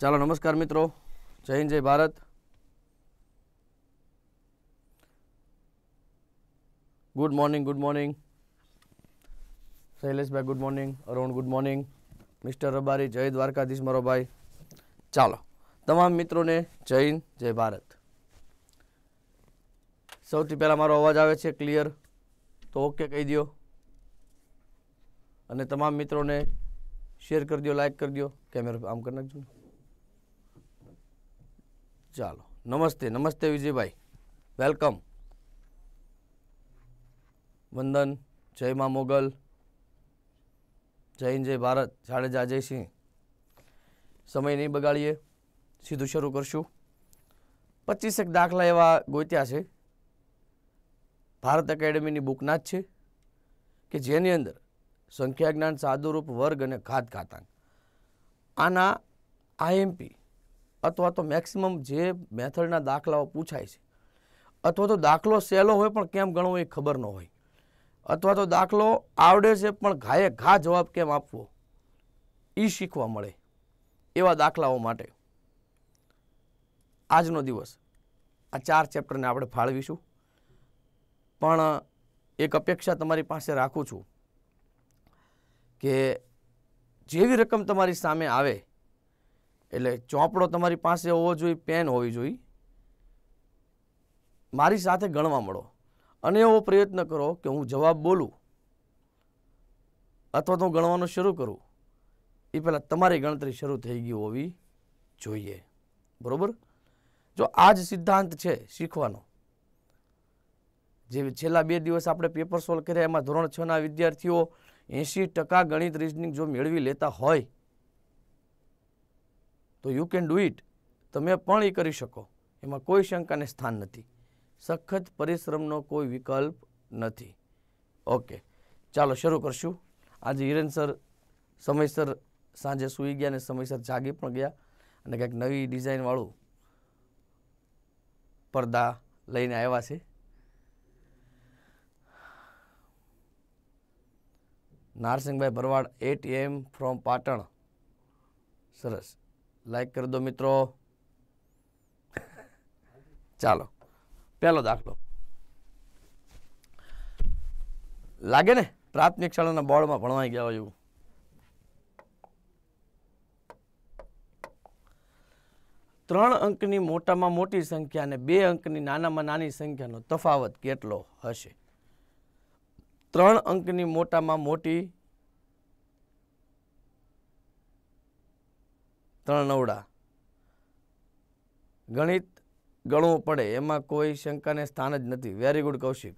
ચાલો નમસ્કાર મિત્રો જય હિન્દ જય Bharat good morning good morning શૈલેષભાઈ good morning Arun good morning mister Rabari જય દ્વારકાધીશ મારો ભાઈ ચાલો તમામ મિત્રોને જય હિન્દ જય ભારત સૌથી પહેલાં મારો અવાજ આવે છે ક્લિયર તો ઓકે કહી દો અને તમામ મિત્રોને શેર કરી દો લાઇક કરી દો કેમેરા આમ કરી નાખજો ચાલો નમસ્તે નમસ્તે વિજયભાઈ વેલકમ વંદન જય મા મોગલ જય જય ભારત જાડેજા જય સિંહ સમય નહીં બગાડીએ સીધું શરૂ કરશું પચીસેક દાખલા એવા ગોત્યા છે ભારત એકેડેમીની બુકના જ છે કે જેની અંદર સંખ્યા જ્ઞાન સાદુરૂપ વર્ગ અને ઘાત ઘાતાંક આના આઈએમપી અથવા તો મેક્સિમમ જે મેથડના દાખલાઓ પૂછાય છે અથવા તો દાખલો સહેલો હોય પણ કેમ ગણવો એ ખબર ન હોય અથવા તો દાખલો આવડે છે પણ ઘાએ ઘા જવાબ કેમ આપવો એ શીખવા મળે એવા દાખલાઓ માટે આજનો દિવસ આ ચાર ચેપ્ટરને આપણે ફાળવીશું પણ એક અપેક્ષા તમારી પાસે રાખું છું કે જેવી રકમ તમારી સામે આવે એટલે ચોપડો તમારી પાસે હોવો જોઈએ પેન હોવી જોઈએ મારી સાથે ગણવા મળો અને એવો પ્રયત્ન કરો કે હું જવાબ બોલું અથવા તો હું ગણવાનું શરૂ કરું એ પહેલાં તમારી ગણતરી શરૂ થઈ ગઈ હોવી જોઈએ બરાબર જો આ જ સિદ્ધાંત છે શીખવાનો જે છેલ્લા બે દિવસ આપણે પેપર સોલ્વ કર્યા એમાં ધોરણ છના વિદ્યાર્થીઓ એંશી ટકા ગણિત રિઝનિંગ જો મેળવી લેતા હોય તો યુ કેન ડુ ઇટ તમે પણ એ કરી શકો એમાં કોઈ શંકાને સ્થાન નથી સખત પરિશ્રમનો કોઈ વિકલ્પ નથી ઓકે ચાલો શરૂ કરશું આજે હિરેન સર સમયસર સાંજે સૂઈ ગયા અને સમયસર જાગી પણ ગયા અને કંઈક નવી ડિઝાઇનવાળું પડદા લઈને આવ્યા છે નારસિંહભાઈ ભરવાડ એટીએમ ફ્રોમ પાટણ સરસ લાઈક કરી દો મિત્રો ચાલો પહેલો દાખલો લાગે ને પ્રાથમિક શાળાના બોર્ડમાં ભણવાઈ ગયા હોય એવું ત્રણ અંકની મોટામાં મોટી સંખ્યા અને બે અંકની નાનામાં નાની સંખ્યાનો તફાવત કેટલો હશે ત્રણ અંકની મોટામાં મોટી ત્રણ નવડા ગણિત ગણવું પડે એમાં કોઈ શંકાને સ્થાન જ નથી વેરી ગુડ કૌશિક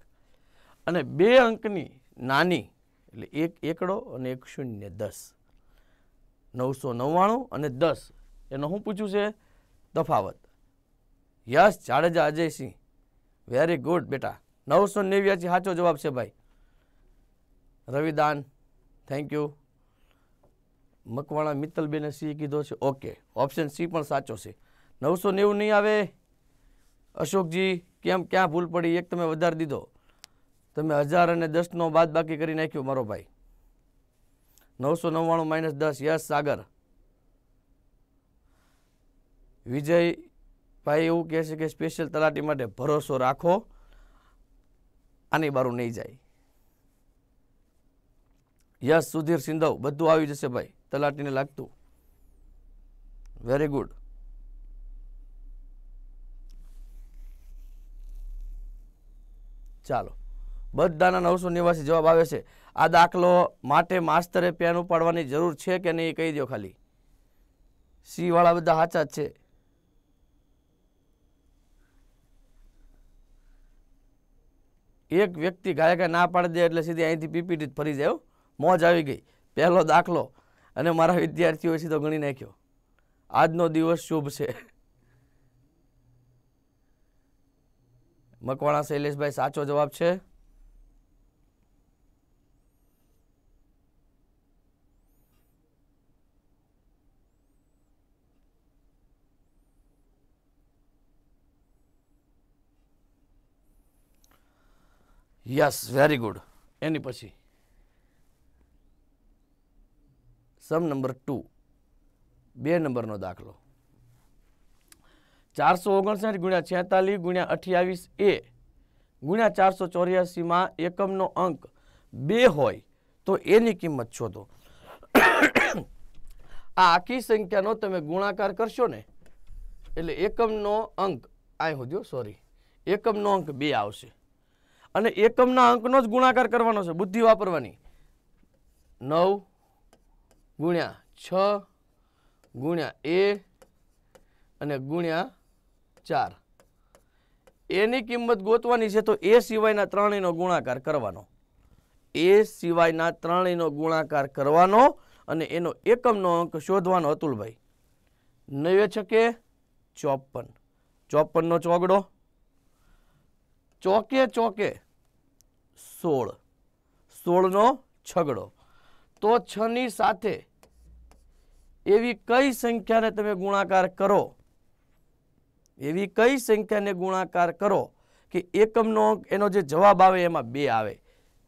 અને બે અંકની નાની એટલે એક એકડો અને એક શૂન્ય દસ નવસો નવ્વાણું અને દસ એનો હું પૂછ્યું છે તફાવત yes Jadeja Ajaysinh very good બેટા નવસો નેવ્યાસી સાચો જવાબ છે ભાઈ રવિદાન થેન્ક યુ મકવાણા મિત્તલબેને સી કીધો છે ઓકે ઓપ્શન સી પણ સાચો છે નવસો નેવું નહીં આવે અશોકજી કેમ ક્યાં ભૂલ પડી એક તમે વધારી દીધો તમે હજાર અને દસનો બાદ બાકી કરી નાખ્યો મારો ભાઈ નવસો નવ્વાણું માઇનસ દસ યસ સાગર વિજય ભાઈ એવું કહે છે કે સ્પેશિયલ તલાટી માટે ભરોસો રાખો આની બારું નહીં જાય યસ સુધીર સિંધવ બધું આવી જશે ભાઈ તલાટીને લાગતું વેરી ગુડ ચાલો બધાના નવસો નિવાસી જવાબ આવે છે આ દાખલો માટે માસ્તરે પેન ઉપાડવાની જરૂર છે કે નહીં એ કહી દો ખાલી વાળા બધા સાચા છે એક વ્યક્તિ ગાયકે ના પાડી દે એટલે સીધી અહીંથી પીપીટી ફરી જાય મોજ આવી ગઈ પહેલો દાખલો અને મારા વિદ્યાર્થીઓ છે તો ગણી નાખ્યો આજનો દિવસ શુભ છે મકવાણા શૈલેષભાઈ સાચો જવાબ છે યસ વેરી ગુડ એની પછી સમ નંબર ટુ બે નંબરનો દાખલો ચારસો ઓગણસાઠ ગુણ્યા છેતાલીસ ગુણ્યા અઠ્યાવીસ એ ગુણ્યા ચારસો ચોર્યાસીમાં એકમનો અંક બે હોય તો એની કિંમત શોધો આ આખી સંખ્યાનો તમે ગુણાકાર કરશો ને એટલે એકમનો અંક આ હોજો સોરી એકમનો અંક બે આવશે અને એકમના અંકનો જ ગુણાકાર કરવાનો છે બુદ્ધિ વાપરવાની નવ ગુણ્યા છ ગુણ્યા એ અને ગુણ્યા ચાર એની કિંમત ગોતવાની છે તો એ સિવાયના ત્રણેયનો ગુણાકાર કરવાનો એ સિવાયના ત્રણેયનો ગુણાકાર કરવાનો અને એનો એકમનો અંક શોધવાનો અતુલભાઈ નવે છે કે ચોપન ચોપનનો ચોગડો ચોકે ચોકે સોળ સોળનો છગડો તો છની સાથે એવી કઈ સંખ્યાને તમે ગુણાકાર કરો એવી કઈ સંખ્યાને ગુણાકાર કરો કે એકમનો અંક એનો જે જવાબ આવે એમાં બે આવે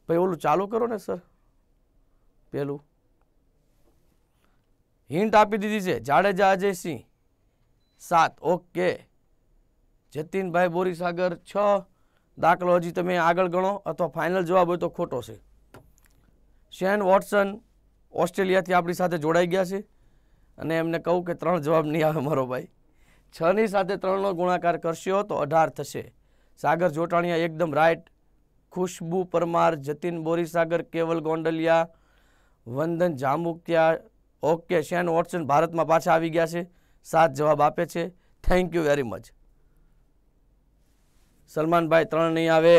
ભાઈ ઓલું ચાલુ કરો ને સર પેલું હિન્ટ આપી દીધી છે જાડેજા અજયસિંહ સાત ઓકે જતીનભાઈ બોરીસાગર છ દાખલો હજી તમે આગળ ગણો અથવા ફાઇનલ જવાબ હોય તો ખોટો છે શેન વોટસન ઓસ્ટ્રેલિયાથી આપણી સાથે જોડાઈ ગયા છે અને એમને કહું કે ત્રણ જવાબ નહીં આવે મારો ભાઈ છની સાથે ત્રણનો ગુણાકાર કરશો તો અઢાર થશે સાગર જોટાણિયા એકદમ રાઈટ ખુશ્બુ પરમાર જતીન બોરીસાગર કેવલ ગોંડલિયા વંદન જામુકિયા ઓકે શેન વોટસન ભારતમાં પાછા આવી ગયા છે સાત જવાબ આપે છે થેન્ક યુ વેરી મચ સલમાનભાઈ ત્રણ નહીં આવે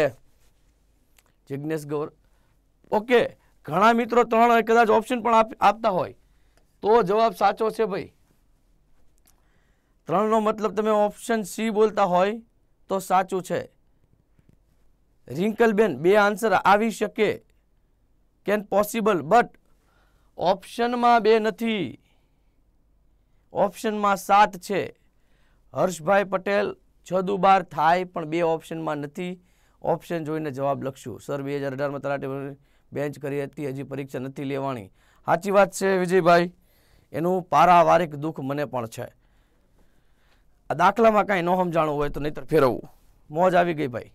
જિજ્ઞેશ ગૌર ઓકે ઘણા મિત્રો ત્રણ કદાચ ઓપ્શન પણ આપતા હોય તો જવાબ સાચો છે ભાઈ ત્રણનો મતલબ તમે ઓપ્શન સી બોલતા હોય તો સાચું છે રિંકલબેન બે આન્સર આવી શકે કેન પોસિબલ બટ ઓપ્શનમાં બે નથી ઓપ્શનમાં સાત છે હર્ષભાઈ પટેલ છ દુબાર થાય પણ બે ઓપ્શનમાં નથી ઓપ્શન જોઈને જવાબ લખશું સર બે હજાર અઢારમાં તલાટી બેન્ચ કરી હતી હજી પરીક્ષા નથી લેવાની સાચી વાત છે વિજયભાઈ એનું પારાવારિક દુઃખ મને પણ છે આ દાખલામાં કાંઈ ન સમજાણું હોય તો નહીતર ફેરવવું મોજ આવી ગઈ ભાઈ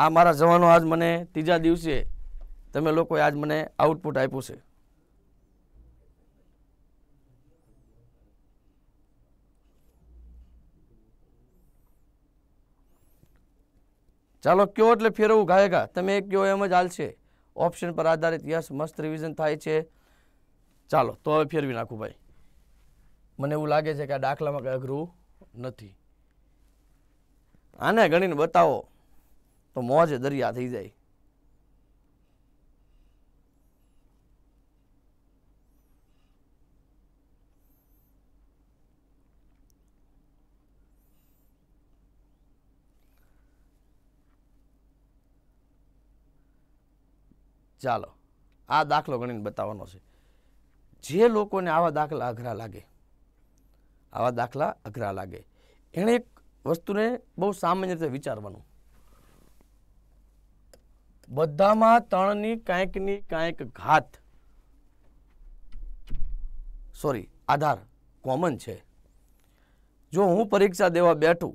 આ મારા જવાનો આજ મને ત્રીજા દિવસે તમે લોકોએ આજ મને આઉટપુટ આપ્યું છે ચાલો કયો એટલે ફેરવું ગાયકા તમે એક કયો એમ જ હાલશે ઓપ્શન પર આધારિત યસ મસ્ત રિવિઝન થાય છે ચાલો તો હવે ફેરવી નાખું ભાઈ મને એવું લાગે છે કે આ દાખલામાં કંઈ અઘરું નથી આને ગણીને બતાવો તો મોજે દરિયા થઈ જાય ચાલો આ દાખલો ગણીને બતાવવાનો છે જે લોકોને આવા દાખલા અઘરા લાગે આવા દાખલા અઘરા લાગે એણે એક વસ્તુને બહુ સામાન્ય રીતે વિચારવાનું બધામાં ત્રણની કાંઈકની કાંઈક ઘાત સોરી આધાર કોમન છે જો હું પરીક્ષા દેવા બેઠું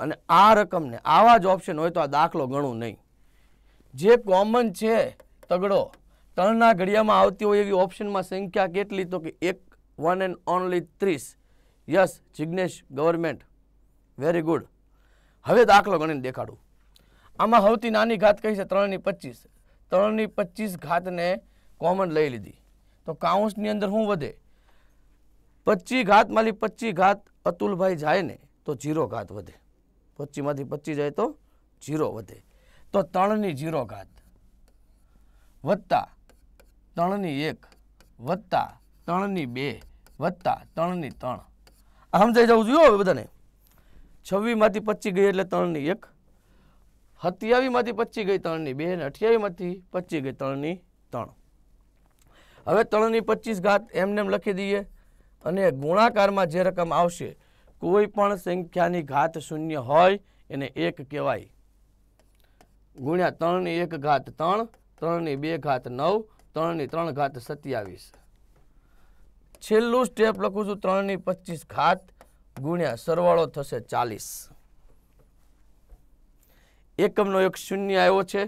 અને આ રકમને આવા જ ઓપ્શન હોય તો આ દાખલો ગણું નહીં જે કોમન છે તગડો ત્રણના ઘડિયામાં આવતી હોય એવી ઓપ્શનમાં સંખ્યા કેટલી તો કે એક વન એન્ડ ઓનલી ત્રીસ yes Jignesh government very good હવે દાખલો ગણીને દેખાડું આમાં સૌથી નાની ઘાત કહી છે ત્રણની પચીસ ત્રણની પચીસ ઘાતને કોમન લઈ લીધી તો કાઉન્સની અંદર શું વધે પચી ઘાતમાંથી પચી ઘાત અતુલભાઈ જાય ને તો જીરો ઘાત વધે પચીમાંથી પચી જાય તો જીરો વધે તો ત્રણની જીરો ઘાત વત્તા ત્રણની એક વત્તા ત્રણની બે વત્તા ત્રણની ત્રણ આ સમજાઈ જવું જોઈએ હવે બધાને છવ્વીસમાંથી પચી ગઈ એટલે ત્રણની એક સત્યાવીમાંથી પચી ગઈ ત્રણની બે અને અઠ્યાવીસમાંથી પચી ગઈ ત્રણની ત્રણ હવે ત્રણની પચીસ ઘાત એમને એમ લખી દઈએ અને ગુણાકારમાં જે રકમ આવશે કોઈ પણ સંખ્યાની ઘાત શૂન્ય હોય એને એક કહેવાય ગુણ્યા ત્રણની એક ઘાત ત્રણ ત્રણની બે ઘાત નવ ત્રણની ત્રણ ઘાત સત્યાવીસ છેલ્લું સ્ટેપ લખું છું ત્રણની પચીસ ઘાત ગુણ્યા સરવાળો થશે ચાલીસ એકમનો એક શૂન્ય આવ્યો છે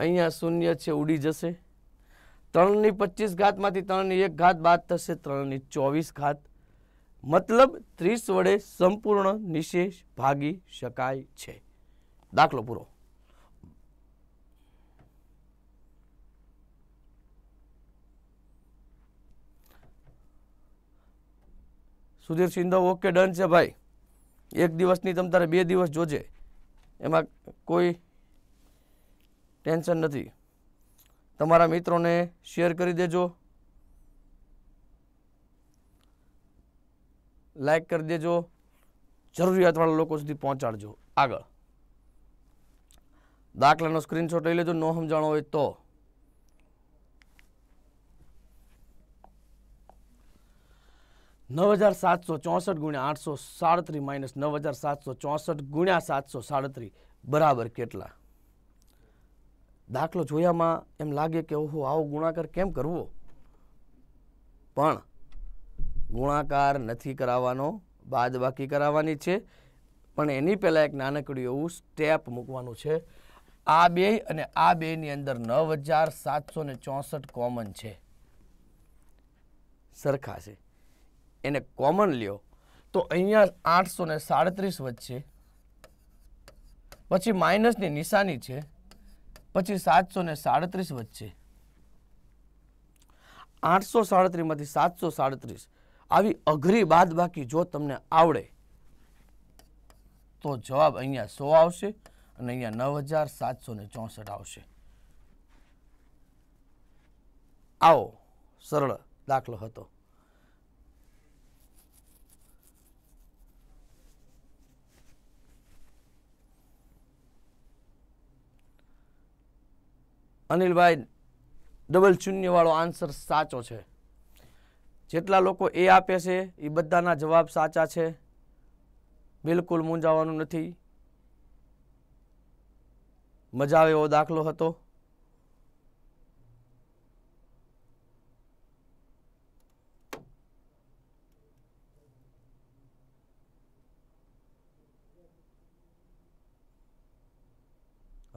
અહીંયા શૂન્ય છે ઉડી જશે ત્રણની પચીસ ઘાતમાંથી ત્રણની એક ઘાત બાદ થશે ત્રણની ચોવીસ ઘાત મતલબ ત્રીસ વડે સંપૂર્ણ નિશેષ ભાગી શકાય છે દાખલો પૂરો સુધીર સિંધવ ઓકે ડન છે ભાઈ એક દિવસની તમ તારે બે દિવસ જોજે એમાં કોઈ ટેન્શન નથી તમારા મિત્રોને શેર કરી દેજો લાઈક કરી દેજો જરૂરિયાતવાળા લોકો સુધી પહોંચાડજો આગળ દાખલાનો સ્ક્રીનશોટ લઈ લેજો ન સમજાણો હોય તો નવ હજાર સાતસો ચોસઠ ગુણ્યા આઠસો સાડત્રીસ માઇનસ નવ હજાર સાતસો ચોસઠ ગુણ્યા સાતસો સાડત્રીસ બરાબર કેટલા દાખલો જોયામાં એમ લાગે કે ઓહો આવો ગુણાકાર કેમ કરવો પણ ગુણાકાર નથી કરાવવાનો બાકી કરાવવાની છે પણ એની પહેલાં એક નાનકડી એવું સ્ટેપ મૂકવાનું છે આ બે અને આ બેની અંદર નવ હજાર સાતસો ને ચોસઠ કોમન છે સરખા છે એને કોમન લ્યો તો અહીંયા આઠસો ને સાડત્રીસ વચ્ચે પછી માઇનસની નિશાની છે પછી સાતસો ને સાડત્રીસ વચ્ચે આઠસો સાડત્રીસમાંથી સાતસો સાડત્રીસ આવી અઘરી બાદ બાકી જો તમને આવડે તો જવાબ અહીંયા સો આવશે અને અહીંયા નવ હજાર સાતસો ને ચોસઠ આવશે આવો સરળ દાખલો હતો અનિલભાઈ ડબલ શૂન્યવાળો આન્સર સાચો છે જેટલા લોકો એ આપે છે એ બધાના જવાબ સાચા છે બિલકુલ મૂંઝાવાનું નથી મજા આવે એવો દાખલો હતો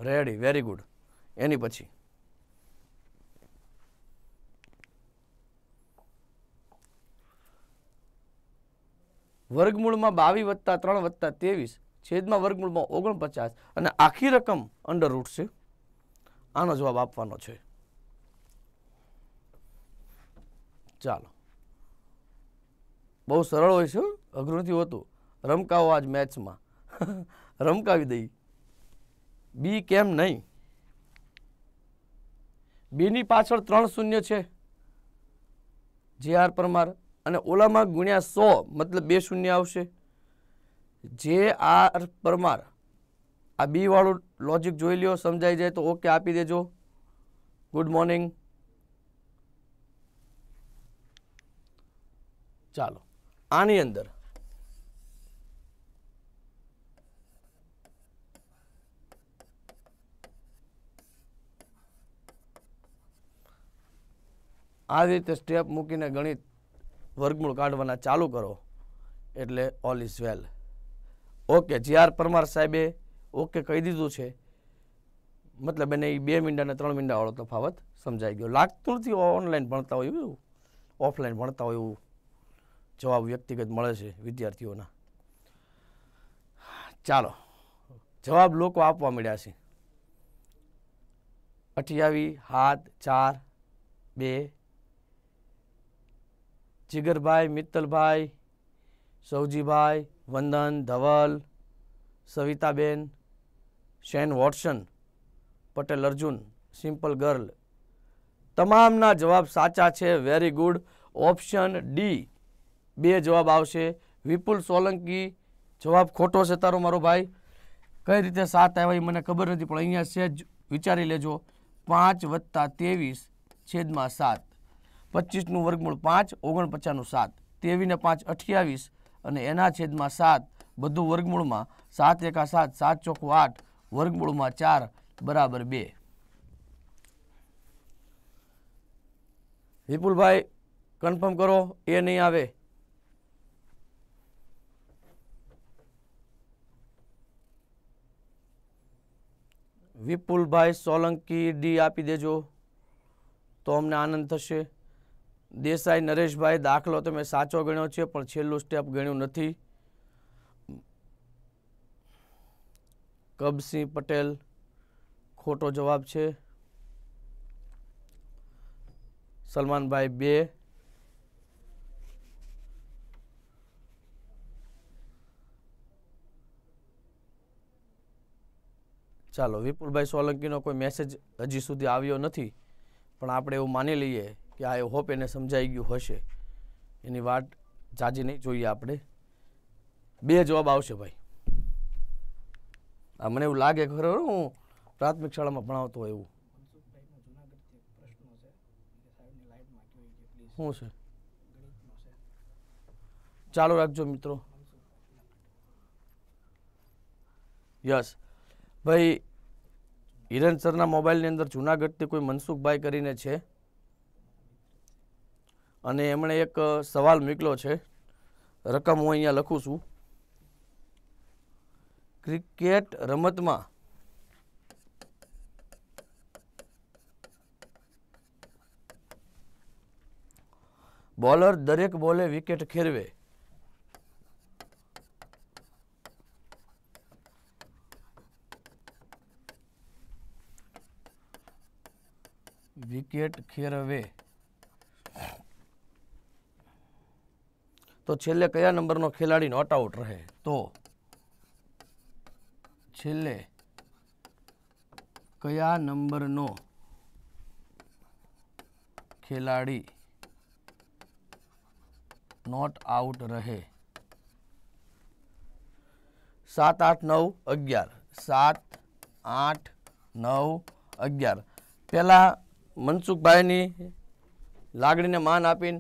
રેડી વેરી ગુડ એની પછી વર્ગમૂળમાં બાવીસ વત્તા ત્રણ વત્તા ત્રેવીસ છેદમાં વર્ગમૂળમાં ઓગણપચાસ અને આખી રકમ અંડર રૂટ છે આનો જવાબ આપવાનો છે ચાલો બહુ સરળ હોય છે અઘરું નથી હોતું રમકાવો આજ મેચમાં રમકાવી દઈ બી કેમ નહીં બીની પાછળ ત્રણ શૂન્ય છે જે આર પરમાર અને ઓલામાં ગુણ્યા સો મતલબ બે શૂન્ય આવશે જે આર પરમાર આ બીવાળું લોજિક જોઈ લ્યો સમજાઈ જાય તો ઓકે આપી દેજો ગુડ મોર્નિંગ ચાલો આની અંદર આ રીતે સ્ટેપ મૂકીને ગણિત વર્ગમૂળ કાઢવાના ચાલુ કરો એટલે all is well okay J R Parmar સાહેબે ઓકે કહી દીધું છે મતલબ એને એ બે મીંડા અને ત્રણ મીંડાવાળો તફાવત સમજાઈ ગયો લાગતું નથી ઓનલાઈન ભણતા હોય એવું ઓફલાઈન ભણતા હોય એવું જવાબ વ્યક્તિગત મળે છે વિદ્યાર્થીઓના ચાલો જવાબ લોકો આપવા મળ્યા છે અઠ્યાવી હાથ ચાર બે જીગરભાઈ મિત્તલભાઈ સૌજીભાઈ વંદન ધવલ સવિતાબેન Shane Watson Patel Arjun simple girl તમામના જવાબ સાચા છે વેરી ગુડ ઓપ્શન ડી બે જવાબ આવશે વિપુલ સોલંકી જવાબ ખોટો છે તારો મારો ભાઈ કઈ રીતે સાત આવ્યા એ મને ખબર નથી પણ અહીંયા છે જ વિચારી લેજો પાંચ વત્તા તેવીસ છેદમાં સાત પચીસનું વર્ગમૂળ પાંચ ઓગણપચાસનું સાત તેવીને પાંચ અઠ્યાવીસ અને એના છેદમાં સાત બધું વર્ગમૂળમાં સાત એકા સાત સાત ચોખ્ખું આઠ વર્ગમૂળમાં ચાર બરાબર બે વિપુલભાઈ કન્ફર્મ કરો એ નહીં આવે વિપુલભાઈ સોલંકી ડી આપી દેજો તો અમને આનંદ થશે દેસાઈ નરેશભાઈ દાખલો તમે સાચો ગણ્યો છે પણ છેલ્લું સ્ટેપ ગણ્યું નથી કબસિંહ પટેલ ખોટો જવાબ છે સલમાનભાઈ બે ચાલો વિપુલભાઈ સોલંકીનો કોઈ મેસેજ હજી સુધી આવ્યો નથી પણ આપણે એવું માની લઈએ કે આઈ હોપ એને સમજાઈ ગયું હશે એની વાત જાજી નહીં જોઈએ આપણે બે જવાબ આવશે ભાઈ આ મને એવું લાગે ખરો હું પ્રાથમિક શાળામાં ભણાવતો એવું શું છે ચાલુ રાખજો મિત્રો યસ ભાઈ હિરન સરના મોબાઈલની અંદર જુનાગઢથી કોઈ મનસુખભાઈ કરીને છે અને એમણે એક સવાલ મોકલો છે રકમ હું અહીંયા લખું છું ક્રિકેટ રમતમાં બોલર દરેક બોલે વિકેટ ખેરવે વિકેટ ખેરવે તો છેલ્લે કયા નંબરનો ખેલાડી નોટ આઉટ રહે તો છેલ્લે કયા નંબરનો ખેલાડી નોટ આઉટ રહે સાત આઠ નવ અગિયાર સાત આઠ નવ અગિયાર પહેલાં મનસુખભાઈની લાગણીને માન આપીને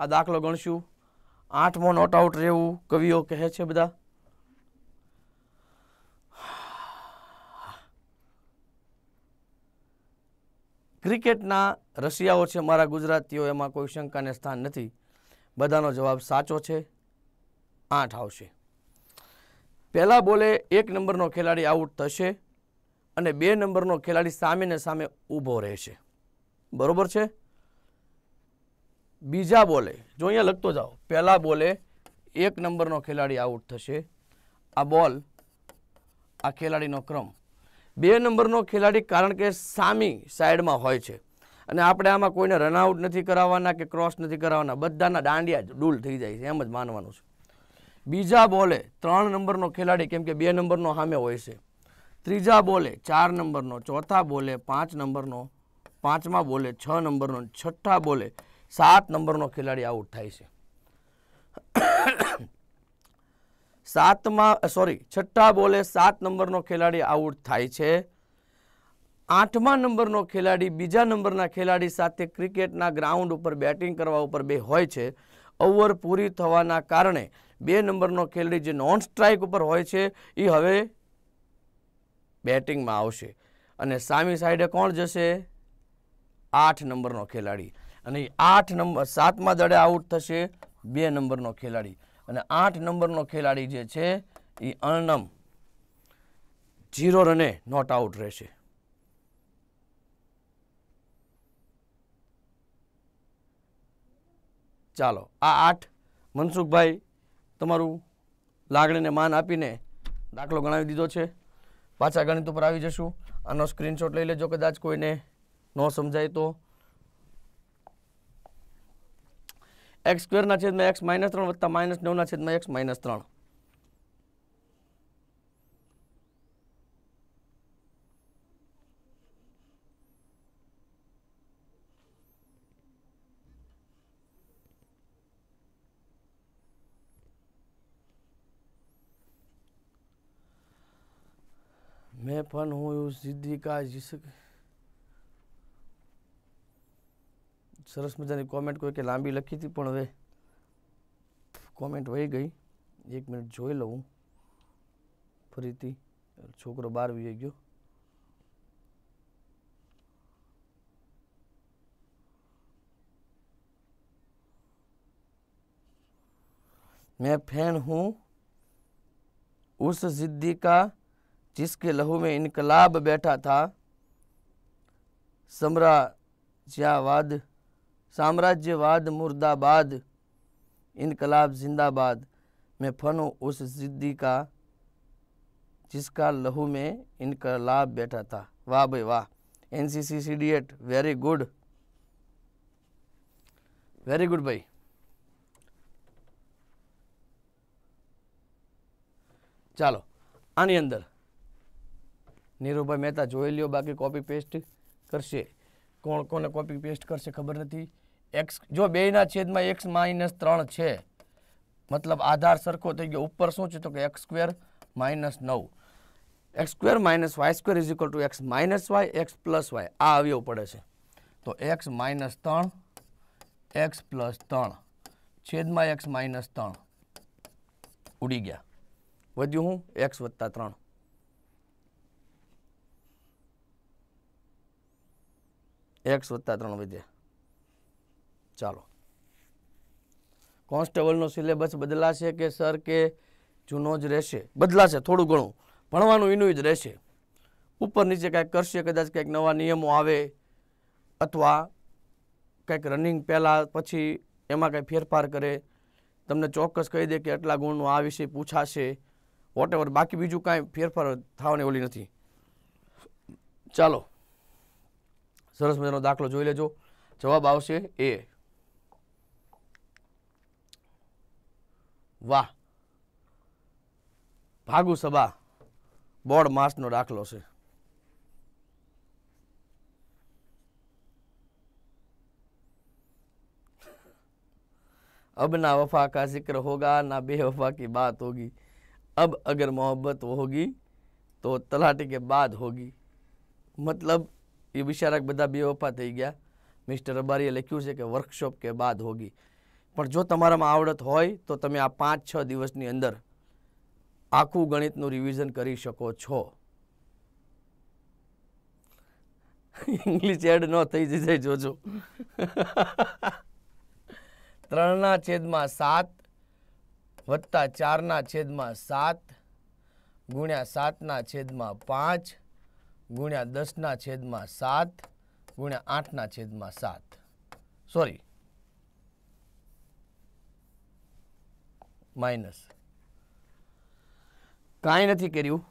આ દાખલો ગણશું આઠમો નોટ આઉટ રહેવું કવિઓ કહે છે બધા ક્રિકેટના રશિયાઓ છે મારા ગુજરાતીઓ એમાં કોઈ શંકાને સ્થાન નથી બધાનો જવાબ સાચો છે આઠ આવશે પહેલા બોલે એક નંબરનો ખેલાડી આઉટ થશે અને બે નંબરનો ખેલાડી સામેને સામે ઊભો રહેશે બરોબર છે બીજા બોલે જો અહીંયા લખતો જાઓ પહેલાં બોલે એક નંબરનો ખેલાડી આઉટ થશે આ બોલ આ ખેલાડીનો ક્રમ બે નંબરનો ખેલાડી કારણ કે સામી સાઈડમાં હોય છે અને આપણે આમાં કોઈને રનઆઉટ નથી કરાવવાના કે ક્રોસ નથી કરાવવાના બધાના દાંડિયા જ ડૂલ થઈ જાય છે એમ જ માનવાનું છે બીજા બોલે ત્રણ નંબરનો ખેલાડી કેમ કે બે નંબરનો સામે હોય છે ત્રીજા બોલે ચાર નંબરનો ચોથા બોલે પાંચ નંબરનો પાંચમા બોલે છ નંબરનો છઠ્ઠા બોલે સાત નંબરનો ખેલાડી આઉટ થાય છે સાતમાં સોરી છઠ્ઠા બોલે સાત નંબરનો ખેલાડી આઉટ થાય છે આઠમા નંબરનો ખેલાડી બીજા નંબરના ખેલાડી સાથે ક્રિકેટના ગ્રાઉન્ડ ઉપર બેટિંગ કરવા ઉપર બે હોય છે ઓવર પૂરી થવાના કારણે બે નંબરનો ખેલાડી જે નોન સ્ટ્રાઇક ઉપર હોય છે એ હવે બેટિંગમાં આવશે અને સામી સાઈડે કોણ જશે આઠ નંબરનો ખેલાડી અને આઠ નંબર સાતમા દડે આઉટ થશે બે નંબરનો ખેલાડી અને આઠ નંબરનો ખેલાડી જે છે એ અણનમ ઝીરો રને નોટ આઉટ રહેશે ચાલો આ આઠ મનસુખભાઈ તમારું લાગણીને માન આપીને દાખલો ગણાવી દીધો છે પાછા ગણિત ઉપર આવી જશું આનો સ્ક્રીનશોટ લઈ લેજો કદાચ કોઈને ન સમજાય તો એક્સ સ્ક્વેરના છેદમાં એક્સ માઇનસ ત્રણ વત્તા માઇનસ નવના છેદમાં એક્સ માઇનસ ત્રણ મેં પણ હું उस जिद्दी का जिसके सरस मजा ने कमेंट को एक लंबी लिखी थी पर वे कमेंट वही गई 1 मिनट જોઈ લઉ ફરીતી છોકરો 12 વી ગયો મેં ફેન હું ਉਸ સિદ્ધિ કા جسકે લોહ મે ઇનકલાબ બેઠા થા સમ્રા જવાદ साम्राज्यवाद मुर्दाबाद इनकलाब जिंदाबाद मैं फन हूँ उस जिद्दी का जिसका लहू में इनकलाब बैठा था वाह भाई वाह N C C C D eight very good very good ભાઈ ચાલો આની અંદર નીરુભાઈ મહેતા જોઈ લ્યો બાકી કોપી પેસ્ટ કરશે કોણ કોને કોપી પેસ્ટ કરશે ખબર નથી એક્સ જો બેના છેદમાં એક્સ માઇનસ ત્રણ છે મતલબ આધાર સરખો થઈ ગયો ઉપર શું છે તો કે એક્સ સ્ક્વેર માઇનસ નવ x square minus y square is equal to x minus y x plus y આ આવ્યો પડે છે તો એક્સ માઇનસ ત્રણ એક્સ પ્લસ ત્રણ છેદમાં એક્સ માઇનસ ત્રણ ઉડી ગયા વધ્યું હું એક્સ વત્તા ત્રણ એક્સ વત્તા ત્રણ વધ્યા ચાલો કોન્સ્ટેબલનો સિલેબસ બદલાશે કે સર કે જૂનો જ રહેશે બદલાશે થોડું ઘણું ભણવાનું એનું જ રહેશે ઉપર નીચે કાંઈક કરશે કદાચ કંઈક નવા નિયમો આવે અથવા કંઈક રનિંગ પહેલાં પછી એમાં કંઈ ફેરફાર કરે તમને ચોક્કસ કહી દે કે આટલા ગુણનો આ વિશે પૂછાશે વોટેવર બાકી બીજું કાંઈ ફેરફાર થવાની ઓલી નથી ચાલો સરસ મજાનો દાખલો જોઈ લેજો જવાબ આવશે એ વાહ ભાગુ સભા બોર્ડ માસનો દાખલો છે अब ना वफा का जिक्र होगा ना बेवफा की बात होगी अब अगर मोहब्बत होगी तो तलाटी के बाद होगी મતલબ એ બિચારા બધા બેવફા થઈ ગયા મિસ્ટર અબારીએ લખ્યું છે કે વર્કશોપ કે બાદ હોગી પણ જો તમારામાં આવડત હોય તો તમે આ પાંચ છ દિવસની અંદર આખું ગણિતનું રિવિઝન કરી શકો છો ઇંગ્લિશ એડ ન થઈ જશે જોજો ત્રણના છેદમાં સાત વત્તા ચારના છેદમાં સાત ગુણ્યા સાતના છેદમાં પાંચ ગુણ્યા દસના છેદમાં સાત ગુણ્યા આઠના છેદમાં સાત સોરી માઇનસ કાંઈ નથી કર્યું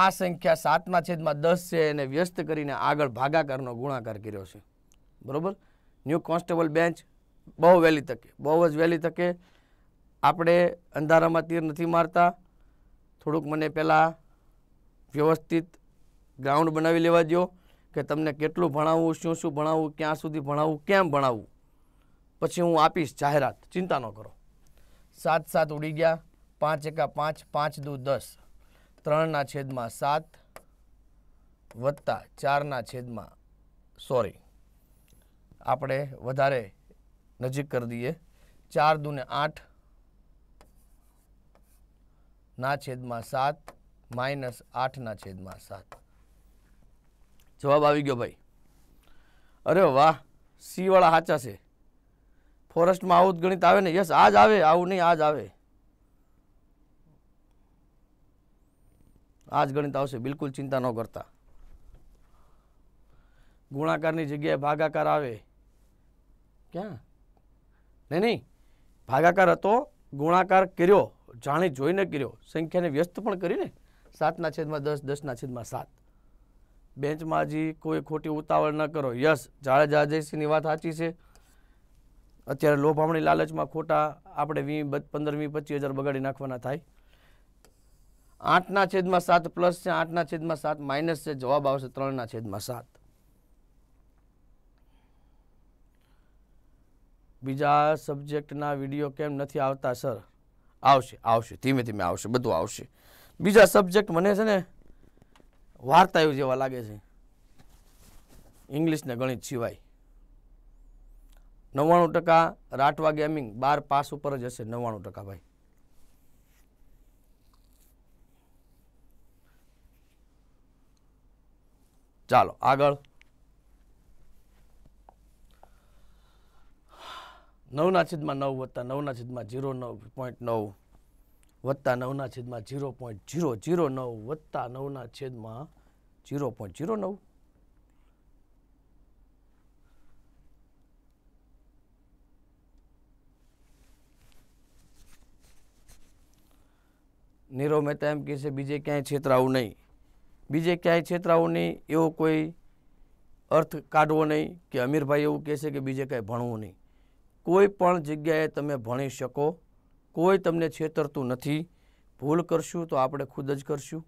આ સંખ્યા સાતના છેદમાં દસ છે એને વ્યસ્ત કરીને આગળ ભાગાકારનો ગુણાકાર કર્યો છે બરાબર ન્યૂ કોન્સ્ટેબલ બેન્ચ બહુ વહેલી તકે બહુ જ વહેલી તકે આપણે અંધારામાં તીર નથી મારતા થોડુંક મને પહેલાં વ્યવસ્થિત ગ્રાઉન્ડ બનાવી લેવા દો કે તમને કેટલું ભણાવવું શું શું ભણાવવું ક્યાં સુધી ભણાવવું કેમ ભણાવવું પછી હું આપીશ જાહેરાત ચિંતા ન કરો સાત સાત ઉડી ગયા પાંચ એકા પાંચ પાંચ દૂ દસ ત્રણના છેદમાં સાત વત્તા ચારના છેદમાં સોરી આપણે વધારે નજીક કરી દઈએ ચાર દૂને આઠ ના છેદમાં સાત માઇનસ આઠના છેદમાં સાત જવાબ આવી ગયો ભાઈ અરે વાહ સીવાળા સાચા છે ફોરેસ્ટમાં આવું જ ગણિત આવે ને યસ આજ આવે આવું નહીં આજ આવે આજ ગણિત આવશે બિલકુલ ચિંતા ન કરતા ગુણાકારની જગ્યાએ ભાગાકાર આવે ક્યાં નહીં નહીં ભાગાકાર હતો ગુણાકાર કર્યો જાણે જોઈને કર્યો સંખ્યાને વ્યસ્ત પણ કરીને સાતના છેદમાં દસ દસના છેદમાં સાત બેન્ચમાં હજી કોઈ ખોટી ઉતાવળ ન કરો યસ જાડેજા અજયસિંહની વાત સાચી છે અત્યારે લોભામણી લાલચમાં ખોટા આપણે વી પંદર વી પચીસ હજાર બગાડી નાખવાના થાય આઠના છેદમાં સાત પ્લસ છે આઠના છેદમાં સાત માઇનસ છે જવાબ આવશે ત્રણના છેદમાં સાત બીજા સબ્જેક્ટના વિડીયો કેમ નથી આવતા સર આવશે આવશે ધીમે ધીમે આવશે બધું આવશે બીજા સબ્જેક્ટ મને છે ને વાર્તા એવું જેવા લાગે છે ઇંગ્લિશ ગણિત સિવાય નવ્વાણું ટકા રાઠવા ગેમિંગ બાર પાસ ઉપર જ હશે નવ્વાણું ટકા ભાઈ ચાલો આગળ નવના છેદમાં નવ વત્તા નવના છેદમાં ઝીરો નવ પોઈન્ટ નવ વત્તા નવના છેદમાં જીરો પોઈન્ટ ઝીરો ઝીરો નવ વત્તા નવના છેદમાં ઝીરો પોઈન્ટ ઝીરો નવ નીરવ મહેતા એમ કહે છે બીજે ક્યાંય છેતરાવું નહીં બીજે ક્યાંય છેતરાવું નહીં એવો કોઈ અર્થ કાઢવો નહીં કે અમીરભાઈ એવું કહે છે કે બીજે કાંઈ ભણવું નહીં કોઈ પણ જગ્યાએ તમે ભણી શકો કોઈ તમને છેતરતું નથી ભૂલ કરશું તો આપણે ખુદ જ કરશું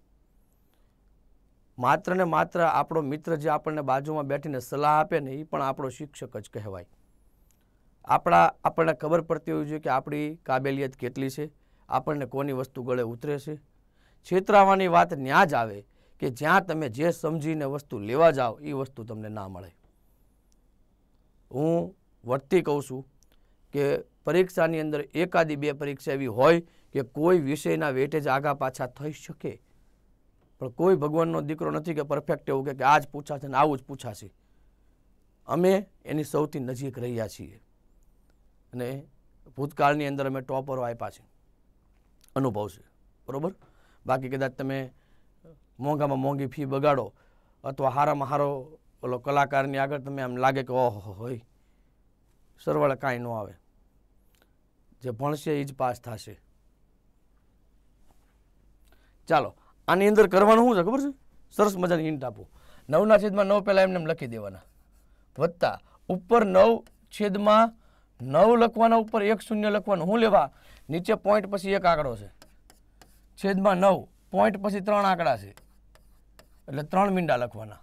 માત્ર ને માત્ર આપણો મિત્ર જે આપણને બાજુમાં બેઠીને સલાહ આપે ને એ પણ આપણો શિક્ષક જ કહેવાય આપણા આપણને ખબર પડતી હોવી જોઈએ કે આપણી કાબેલિયત કેટલી છે આપણને કોની વસ્તુ ગળે ઉતરે છે છેતરાવાની વાત ત્યાં જ આવે કે જ્યાં તમે જે સમજીને વસ્તુ લેવા જાઓ એ વસ્તુ તમને ના મળે હું વર્તી કહું છું કે પરીક્ષાની અંદર એકાદી બે પરીક્ષા એવી હોય કે કોઈ વિષયના વેટે જ આગા પાછા થઈ શકે પણ કોઈ ભગવાનનો દીકરો નથી કે પરફેક્ટ એવું કે આ જ પૂછાશે ને આવું જ પૂછાશે અમે એની સૌથી નજીક રહ્યા છીએ અને ભૂતકાળની અંદર અમે ટોપરો આપ્યા છીએ અનુભવશે બરાબર બાકી કદાચ તમે મોંઘામાં મોંઘી ફી બગાડો અથવા હારામાં હારો ઓલો કલાકારની આગળ તમે આમ લાગે કે ઓહો હોય સરવાળે કાંઈ ન આવે જે ભણશે એ જ પાસ થશે ચાલો આની અંદર કરવાનું શું છે ખબર છે સરસ મજાની હિન્ટ આપો નવના છેદમાં નવ પહેલાં એમને લખી દેવાના વત્તા ઉપર નવ છેદમાં નવ લખવાના ઉપર એક શૂન્ય લખવાનું શું લેવા નીચે પોઈન્ટ પછી એક આંકડો છે છેદમાં નવ પોઈન્ટ પછી ત્રણ આંકડા છે એટલે ત્રણ મીંડા લખવાના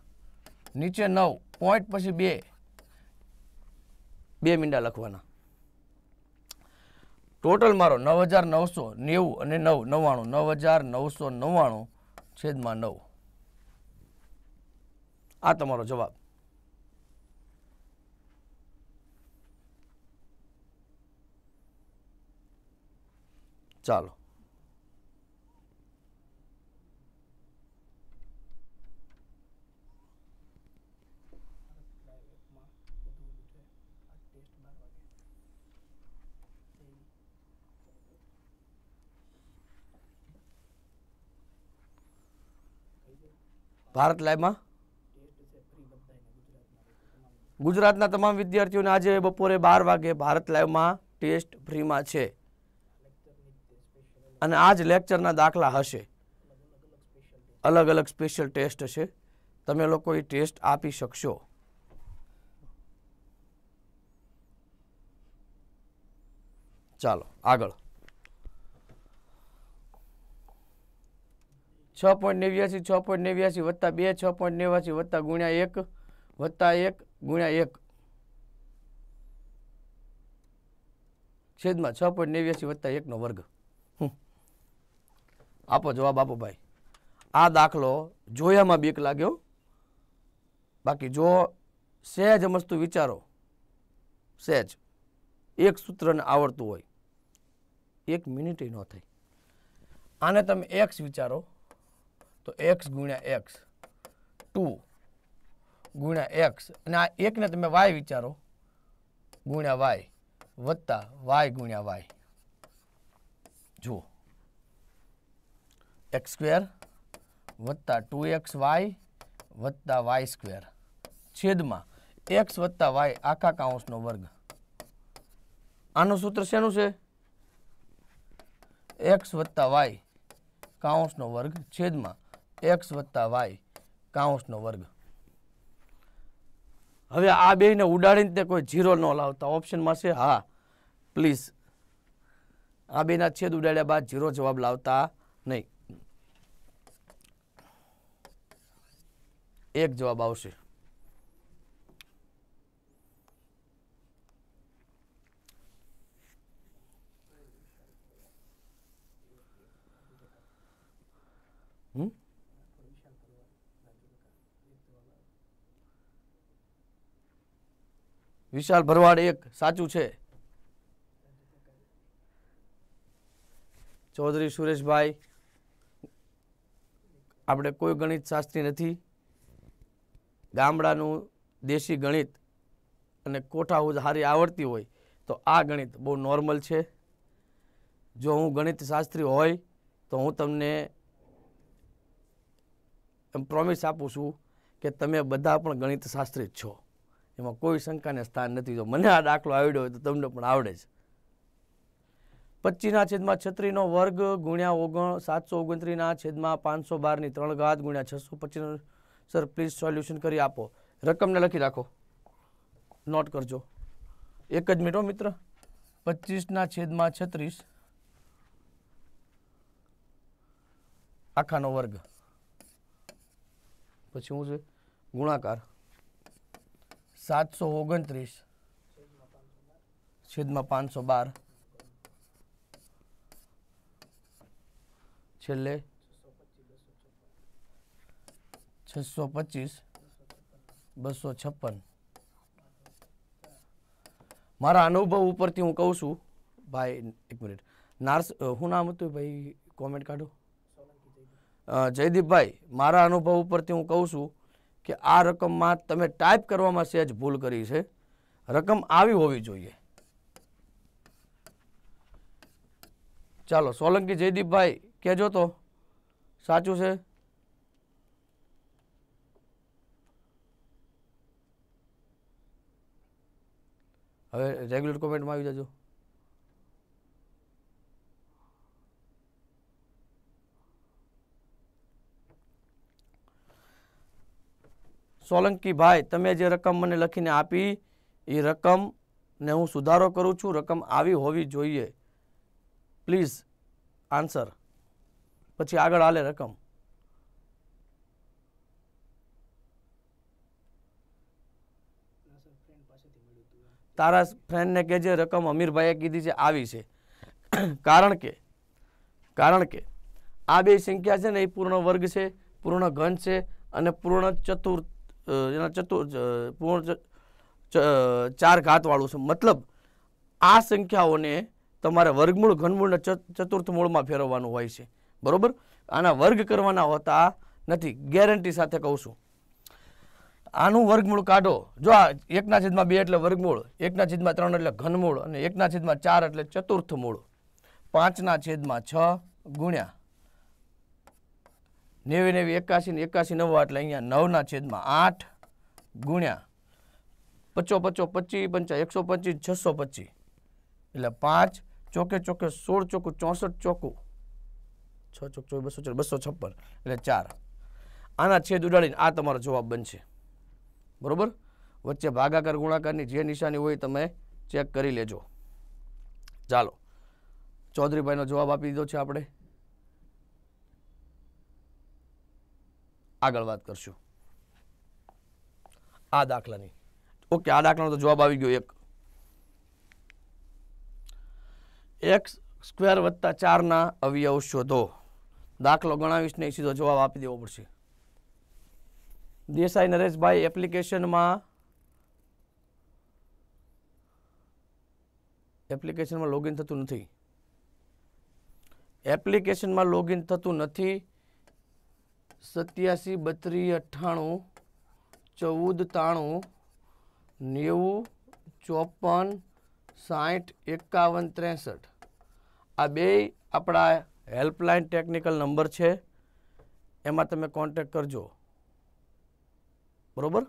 નીચે નવ પોઈન્ટ પછી બે બે મીંડા લખવાના ટોટલ મારો નવ હજાર નવસો નેવું અને નવ નવ્વાણું નવ હજાર નવસો નવ્વાણું છેદમાં નવ આ તમારો જવાબ ચાલો ભારત લાઈવમાં ગુજરાતના તમામ વિદ્યાર્થીઓને આજે બપોરે બાર વાગે ભારત લાઈવમાં ટેસ્ટ ફ્રીમાં છે અને આ જ લેક્ચરના દાખલા હશે અલગ અલગ સ્પેશિયલ ટેસ્ટ હશે તમે લોકો એ ટેસ્ટ આપી શકશો ચાલો આગળ છ પોઈન્ટ નેવ્યાસી છ પોઈન્ટ નેવ્યાસી વત્તા બે છ પોઈન્ટ નેવ્યાસી વત્તા ગુણ્યા એક વત્તા એક ગુણ્યા એક છેદમાં છ પોઈન્ટ નેવ્યાસી વત્તા એકનો વર્ગ આપો જવાબ આપો ભાઈ આ દાખલો જોયામાં બીક લાગ્યો બાકી જો સહેજ મસ્તું વિચારો સહેજ એક સૂત્રને આવડતું હોય એક મિનિટે ન થાય આને તમે એક્સ વિચારો તો એક્સ ગુણ્યા એક્સ ટુ ગુણ્યા એક્સ અને આ એકને તમે વાય વિચારો ગુણ્યા વાય વત્તા વાય ગુણ્યા વાય જુઓ એક્સ સ્ક્વેર વત્તા ટુ એક્સ વાય વત્તા વાય સ્ક્વેર છેદમાં એક્સ વત્તા વાય આખા કાઉન્સનો વર્ગ આનું સૂત્ર શેનું છે એક્સ વત્તા વાય કાઉન્સનો વર્ગ છેદમાં એક્સ વત્તા વાય કાઉન્સનો વર્ગ હવે આ બેને ઉડાડીને તે કોઈ ઝીરો ન લાવતા ઓપ્શનમાં છે હા પ્લીઝ આ બેના છેદ ઉડાડ્યા બાદ ઝીરો જવાબ લાવતા નહીં એક જવાબ આવશે વિશાલ ભરવાડ એક સાચું છે ચૌધરી સુરેશભાઈ આપણે કોઈ ગણિત શાસ્ત્રી નથી ગામડાનું દેશી ગણિત અને કોઠાહુજ સારી આવડતી હોય તો આ ગણિત બહુ નોર્મલ છે જો હું ગણિત શાસ્ત્રી હોય તો હું તમને એમ પ્રોમિસ આપું છું કે તમે બધા પણ ગણિત શાસ્ત્રી જ છો એમાં કોઈ શંકાને સ્થાન નથી જો મને આ દાખલો આવડ્યો હોય તો તમને પણ આવડે છે પચીના છેદમાં છત્રીનો વર્ગ ગુણ્યા ઓગણ સાતસો ઓગણત્રીસના છેદમાં પાંચસો બારની ત્રણ ઘાત ગુણ્યા છસો પચીસ સર પ્લીઝ સોલ્યુશન કરી આપો રકમને લખી રાખો નોટ કરજો એક જ મિનિટો મિત્ર પચીસના છેદમાં છત્રીસ આખાનો વર્ગ પછી શું છે ગુણાકાર સાતસો ઓગણત્રીસ છેદમાં પાંચસો બાર છેલ્લે છસો પચીસ બસો છપ્પન મારા અનુભવ ઉપરથી હું કહું છું ભાઈ એક મિનિટ નાર્સ શું નામ હતું ભાઈ કોમેન્ટ કાઢો જયદીપભાઈ મારા અનુભવ ઉપરથી હું કહું છું કે આ રકમમાં તમે ટાઈપ કરવામાં સહેજ ભૂલ કરી છે રકમ આવી હોવી જોઈએ ચાલો સોલંકી જયદીપભાઈ કહેજો તો સાચું છે હવે રેગ્યુલર કોમેન્ટમાં આવી જજો સોલંકી ભાઈ તમે જે રકમ મને લખીને આપી એ રકમ ને હું સુધારો કરું છું રકમ આવી હોવી જોઈએ પ્લીઝ આન્સર પછી આગળ આલે રકમ તારા ફ્રેન્ડને કે જે રકમ અમીરભાઈએ કીધી છે આવી છે કારણ કે કારણ કે આ બે સંખ્યા છે ને એ પૂર્ણ વર્ગ છે પૂર્ણ ઘન છે અને પૂર્ણ ચતુર એના ચતુર પૂર્ણ ચાર ઘાતવાળું છે મતલબ આ સંખ્યાઓને તમારે વર્ગમૂળ ઘનમૂળને ચતુર્થ મૂળમાં ફેરવવાનું હોય છે બરાબર આના વર્ગ કરવાના હોતા નથી ગેરંટી સાથે કહું છું આનું વર્ગમૂળ કાઢો જો આ એકના છેદમાં બે એટલે વર્ગમૂળ એકના છેદમાં ત્રણ એટલે ઘનમૂળ અને એકના છેદમાં ચાર એટલે ચતુર્થ મૂળ પાંચના છેદમાં છ ગુણ્યા નેવી નેવી એકાસી ને એકાસી નવા એટલે અહીંયા નવના છેદમાં આઠ ગુણ્યા પચો પચો પચીસ પંચા એકસો પચીસ છસો પચીસ એટલે પાંચ ચોકે ચોકે સોળ ચોખ્ખું ચોસઠ ચોખ્ખું છ ચોક ચોવીસ બસો બસો છપ્પન એટલે ચાર આના છેદ ઉડાડીને આ તમારો જવાબ બનશે બરાબર વચ્ચે ભાગાકાર ગુણાકારની જે નિશાની હોય તમે ચેક કરી લેજો ચાલો ચૌધરીભાઈનો જવાબ આપી દીધો છે આપણે આગળ વાત કરશું આ દાખલાની ઓકે આ દાખલાનો તો જવાબ આવી ગયો એક એક સ્ક્વેર વત્તા ચારના અવયવ શોધો દાખલો ગણાવીશ નહીં સીધો જવાબ આપી દેવો પડશે દેસાઈ નરેશભાઈ એપ્લિકેશનમાં એપ્લિકેશનમાં લોગિન થતું નથી એપ્લિકેશનમાં લોગિન થતું નથી સત્યાસી બત્રીસ અઠ્ઠાણું ચૌદ ત્રાણું નેવું ચોપન સાઠ એકાવન ત્રેસઠ આ બે આપણા હેલ્પલાઇન ટેકનિકલ નંબર છે એમાં તમે કોન્ટેક કરજો બરોબર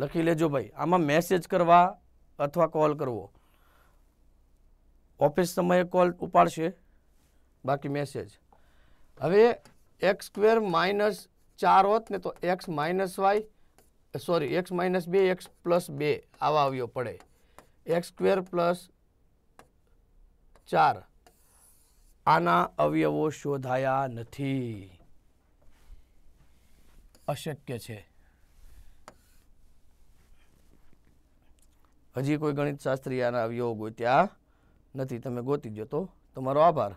લખી લેજો ભાઈ આમાં મેસેજ કરવા અથવા કોલ કરવો ઓફિસ સમયે કોલ ઉપાડશે બાકી મેસેજ હવે એક્સ સ્ક્વેર માઇનસ ચાર હોત ને તો x minus y sorry x minus બે એક્સ પ્લસ બે આવા આવ્યો પડે એક્સ સ્ક્વેર પ્લસ ચાર આના અવયવો શોધાયા નથી અશક્ય છે હજી કોઈ ગણિત શાસ્ત્રી આના યોગ ત્યાં નથી તમે ગોતી જતો તમારો આભાર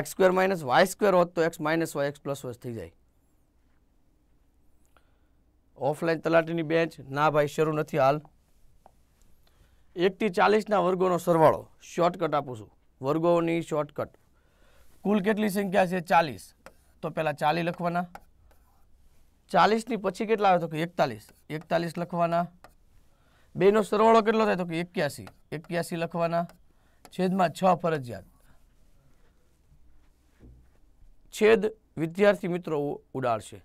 x square minus y square હોત તો x minus y x plus y થઈ જાય ઓફલાઈન તલાટીની બેન્ચ ના ભાઈ શરૂ નથી હાલ એકથી ચાલીસના વર્ગોનો સરવાળો શોર્ટકટ આપું છું વર્ગોની શોર્ટકટ કુલ કેટલી સંખ્યા છે ચાલીસ તો પહેલાં ચાલી લખવાના ચાલીસની પછી કેટલા આવે તો કે એકતાલીસ એકતાલીસ લખવાના બેનો સરવાળો કેટલો થાય તો કે એક્યાસી એક્યાસી લખવાના છેદમાં છ ફરજિયાત છેદ વિદ્યાર્થી મિત્રો ઉડાડશે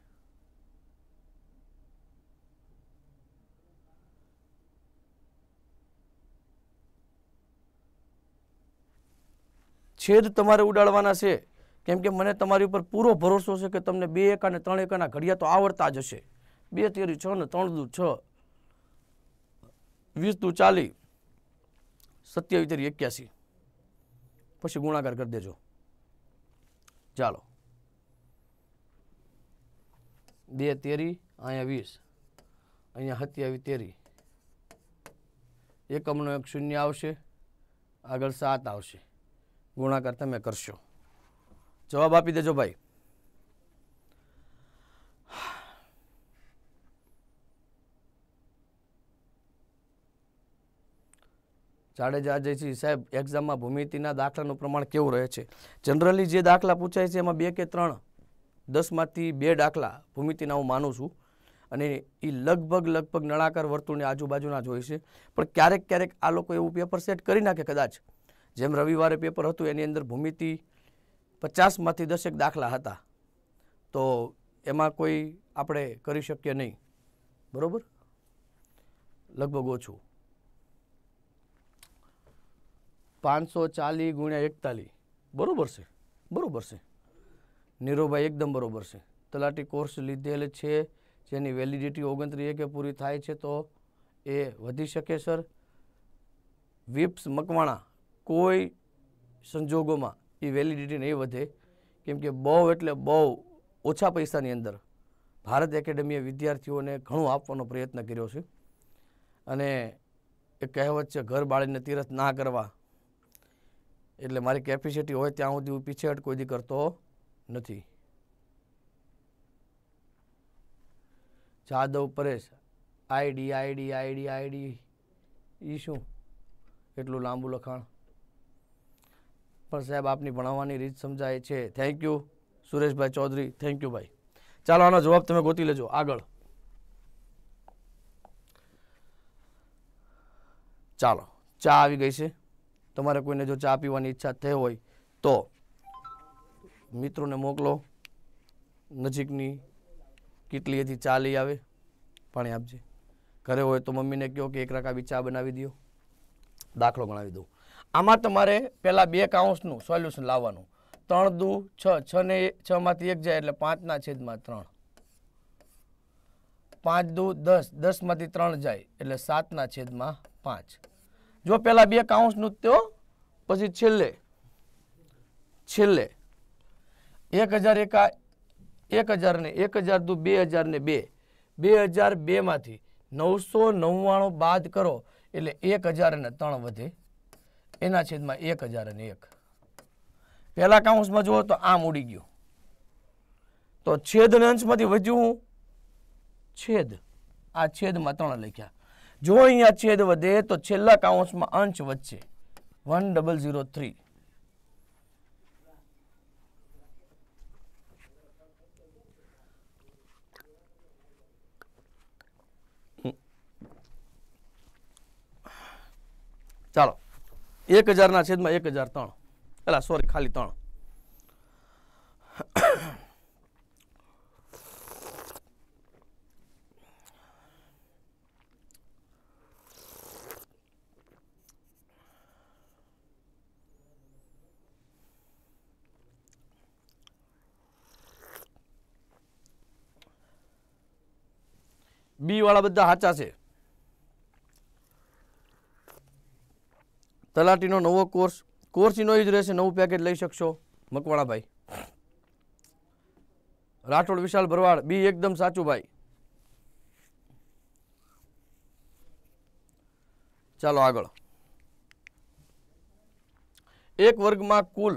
છેદ તમારે ઉડાડવાના છે કેમ કે મને તમારી ઉપર પૂરો ભરોસો છે કે તમને બે એકા અને ત્રણ એકાના ઘડિયા તો આવડતા જ હશે બે તેરી છ ને ત્રણ દુ છ વીસ દુ ચાલી સત્યાવીસ તેરી એક્યાસી પછી ગુણાકાર કરી દેજો ચાલો બે તેરી અહીંયા વીસ અહીંયા સત્યાવી તેરી એકમનો એક શૂન્ય આવશે આગળ સાત આવશે ગુણાકાર તમે કરશો જવાબ આપી દેજો ભાઈ જાડેજા જે છે સાહેબ એક્ઝામમાં ભૂમિતિના દાખલાનું પ્રમાણ કેવું રહે છે જનરલી જે દાખલા પૂછાય છે એમાં બે કે ત્રણ દસમાંથી બે દાખલા ભૂમિતિના હું માનું છું અને એ લગભગ લગભગ નળાકાર વર્તુળની આજુબાજુના જ હોય છે પણ ક્યારેક ક્યારેક આ લોકો એવું પેપર સેટ કરી નાખે કદાચ જેમ રવિવારે પેપર હતું એની અંદર ભૂમિતિ પચાસમાંથી દસેક દાખલા હતા તો એમાં કોઈ આપણે કરી શકીએ નહીં બરાબર લગભગ ઓછું પાંચસો ચાલીસ ગુણ્યા એકતાલીસ બરાબર છે બરાબર છે નીરોભાઈ એકદમ બરોબર છે તલાટી કોર્સ લીધેલ છે જેની વેલિડિટી ઓગણત્રી એકે પૂરી થાય છે તો એ વધી શકે સર વિપ્સ મકવાણા કોઈ સંજોગોમાં એ વેલિડિટી નહીં વધે કેમ કે બહુ એટલે બહુ ઓછા પૈસાની અંદર ભારત એકેડેમીએ વિદ્યાર્થીઓને ઘણું આપવાનો પ્રયત્ન કર્યો છે અને એ કહેવત છે ઘર બાળીને તીરથ ના કરવા એટલે મારી કેપેસિટી હોય ત્યાં સુધી હું પીછેહટ કોઈ કરતો નથી Jadav Paresh ID ID ID ID એ શું એટલું લાંબુ લખાણ પણ સાહેબ આપની ભણાવવાની રીત સમજાય છે થેન્ક યુ સુરેશભાઈ ચૌધરી થેન્ક યુ ભાઈ ચાલો આનો જવાબ તમે ગોતી લેજો આગળ ચાલો ચા આવી ગઈ છે તમારે કોઈને જો ચા પીવાની ઈચ્છા થઈ હોય તો મિત્રોને મોકલો નજીકની કીટલીએથી ચા લઈ આવે પાણી આપજે ઘરે હોય તો મમ્મીને કહો કે એક રકાવી ચા બનાવી દો દાખલો ગણાવી દઉં આમાં તમારે પહેલાં બે કાઉન્સનું સોલ્યુશન લાવવાનું ત્રણ દુ છ છ ને છમાંથી એક જાય એટલે પાંચના છેદમાં ત્રણ પાંચ દુ દસ દસમાંથી ત્રણ જાય એટલે સાતના છેદમાં પાંચ જો પહેલાં બે કાઉન્સનું તો પછી છેલ્લે છેલ્લે એક હજાર એકા એક હજારને એક હજાર દુ બે હજારને બે બે હજાર બેમાંથી નવસો નવ્વાણું બાદ કરો એટલે એક હજાર અને ત્રણ વધે એના છેદમાં એક હજાર અને એક પહેલાં કાઉન્સમાં જુઓ તો આમ ઉડી ગયું તો છેદ અને અંશમાંથી વધ્યું છેદ આ છેદમાં ત્રણ લખ્યા જો અહીંયા છેદ વધે તો છેલ્લા કાઉન્સમાં અંશ વધશે વન ડબલ ઝીરો થ્રી ચાલો એક હજારના છેદમાં એક હજાર ત્રણ પેલા સોરી ખાલી ત્રણ બી વાળા બધા સાચા છે તલાટીનો નવો કોર્સ કોર્સ જ રહેશે નવું પેકેજ લઈ શકશો મકવાણાભાઈ રાઠોડ વિશાલ ભરવાડ બી એકદમ સાચું ભાઈ ચાલો આગળ એક વર્ગમાં કુલ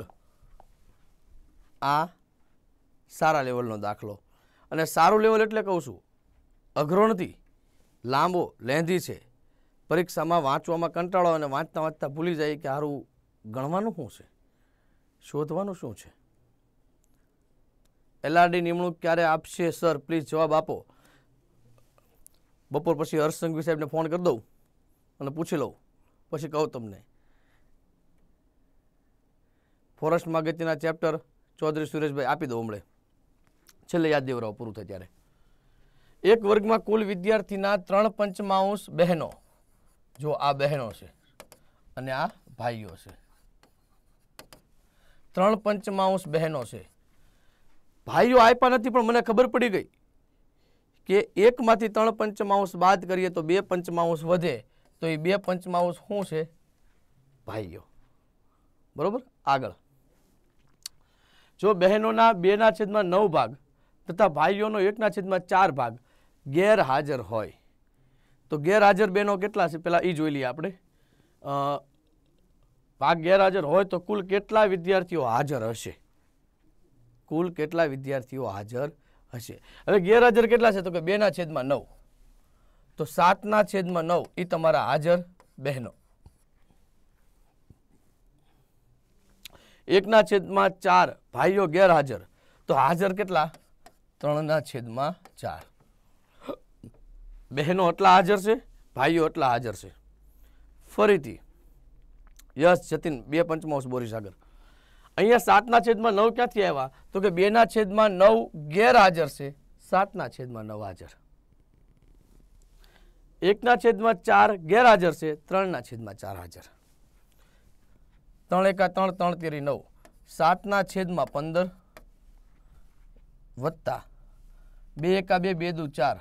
આ સારા લેવલનો દાખલો અને સારું લેવલ એટલે કહું છું અઘરો નથી લાંબો લેંધી છે પરીક્ષામાં વાંચવામાં કંટાળો અને વાંચતા વાંચતા ભૂલી જાય કે સારું ગણવાનું શું છે શોધવાનું શું છે એલઆરડી નિમણૂક ક્યારે આપશે સર પ્લીઝ જવાબ આપો બપોર પછી હર્ષ સંઘવી સાહેબને ફોન કરી દઉં અને પૂછી લઉં પછી કહું તમને ફોરેસ્ટ માગતીના ચેપ્ટર ચૌધરી સુરેશભાઈ આપી દઉં હમણે છેલ્લે યાદ દેવરાવ પૂરું થાય ત્યારે એક વર્ગમાં કુલ વિદ્યાર્થીના ત્રણ પંચમાંશ બહેનો જો આ બહેનો છે અને આ ભાઈઓ છે ત્રણ પંચમાંશ બહેનો છે ભાઈઓ આપ્યા નથી પણ મને ખબર પડી ગઈ કે એકમાંથી ત્રણ પંચમાંશ બાદ કરીએ તો બે પંચમાંશ વધે તો એ બે પંચમાંશ શું છે ભાઈઓ બરાબર આગળ જો બહેનોના બેના છેદમાં નવ ભાગ તથા ભાઈઓનો એકના છેદમાં ચાર ભાગ ગેરહાજર હોય તો ગેરહાજર બહેનો કેટલા છે પહેલાં એ જોઈ લઈએ આપણે ભાગ ગેરહાજર હોય તો કુલ કેટલા વિદ્યાર્થીઓ હાજર હશે કુલ કેટલા વિદ્યાર્થીઓ હાજર હશે હવે ગેરહાજર કેટલા છે તો કે બેના છેદમાં નવ તો સાતના છેદમાં નવ એ તમારા હાજર બહેનો એકના છેદમાં ચાર ભાઈઓ ગેરહાજર તો હાજર કેટલા ત્રણના છેદમાં ચાર બહેનો એટલા હાજર છે ભાઈઓ એટલા હાજર છે ફરીથી યશ જતીન બે પંચમાંશ બોરીસાગર અહીંયા સાતના છેદમાં નવ ક્યાંથી આવ્યા તો કે બેના છેદમાં નવ ગેરહાજર છે સાતના છેદમાં નવ હાજર એકના છેદમાં ચાર ગેરહાજર છે ત્રણના છેદમાં ચાર હાજર ત્રણ એકા ત્રણ ત્રણ તેરી નવ સાતના છેદમાં પંદર વત્તા બે એકા બે બે દુ ચાર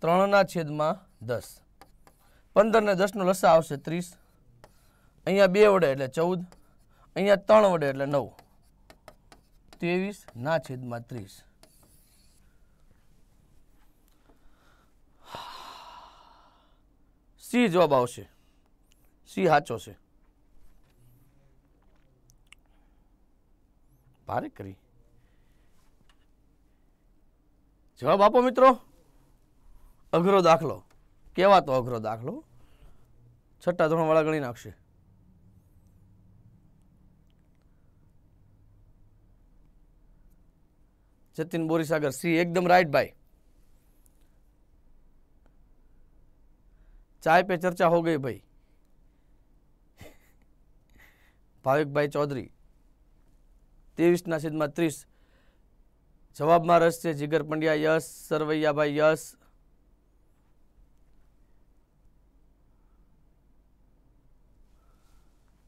ત્રણના છેદમાં દસ પંદર ને દસનો લસા આવશે ત્રીસ અહીંયા બે વડે એટલે ચૌદ અહીંયા ત્રણ વડે એટલે નવ ત્રેવીસ ના છેદમાં ત્રીસ સી જવાબ આવશે સી સાચો છે ભારે કરી જવાબ આપો મિત્રો અઘરો દાખલો કહેવાતો અઘરો દાખલો છઠ્ઠા ધોરણવાળા ગણી નાખશે જતીન બોરીસાગર સી એકદમ રાઈટ ભાઈ ચાય પે ચર્ચા હો ગઈ ભાઈ ભાવિકભાઈ ચૌધરી ત્રેવીસના છેદમાં ત્રીસ જવાબમાં રસ છે જીગર પંડ્યા યસ સરવૈયાભાઈ યસ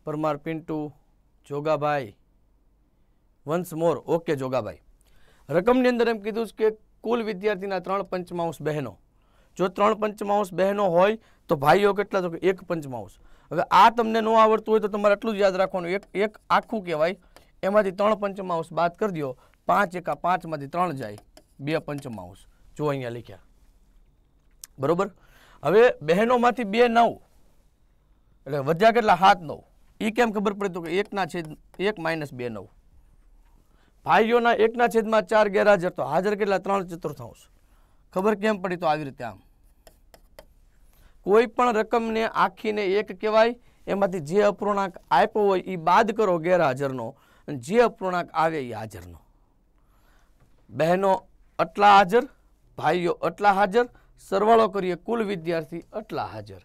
પરમાર પિન્ટુ જોગાભાઈ વન્સ મોર ઓકે જોગાભાઈ રકમની અંદર એમ કીધું છે કે કુલ વિદ્યાર્થીના ત્રણ પંચમાંશ બહેનો જો ત્રણ પંચમાંશ બહેનો હોય તો ભાઈઓ કેટલા તો એક પંચમાંશ હવે આ તમને ન આવડતું હોય તો તમારે એટલું જ યાદ રાખવાનું એક એક આખું કહેવાય એમાંથી ત્રણ પંચમાંશ બાદ કરી દો પાંચ એકા પાંચમાંથી ત્રણ જાય બે પંચમાંશ જો અહીંયા લખ્યા બરાબર હવે બહેનોમાંથી બે નવ એટલે વધ્યા કેટલા હાથ નવ એ કેમ ખબર પડે તો કે એકના છેદ એક માઇનસ બે નવ ભાઈઓના એકના છેદમાં ચાર ગેરહાજર તો હાજર કેટલા ત્રણ ચતુર્થાંશ ખબર કેમ પડી તો આવી રીતે આમ કોઈ પણ રકમને આખીને એક કહેવાય એમાંથી જે અપૂર્ણાંક આપ્યો હોય એ બાદ કરો ગેરહાજરનો જે અપૂર્ણાંક આવે એ હાજરનો બહેનો આટલા હાજર ભાઈઓ આટલા હાજર સરવાળો કરીએ કુલ વિદ્યાર્થી આટલા હાજર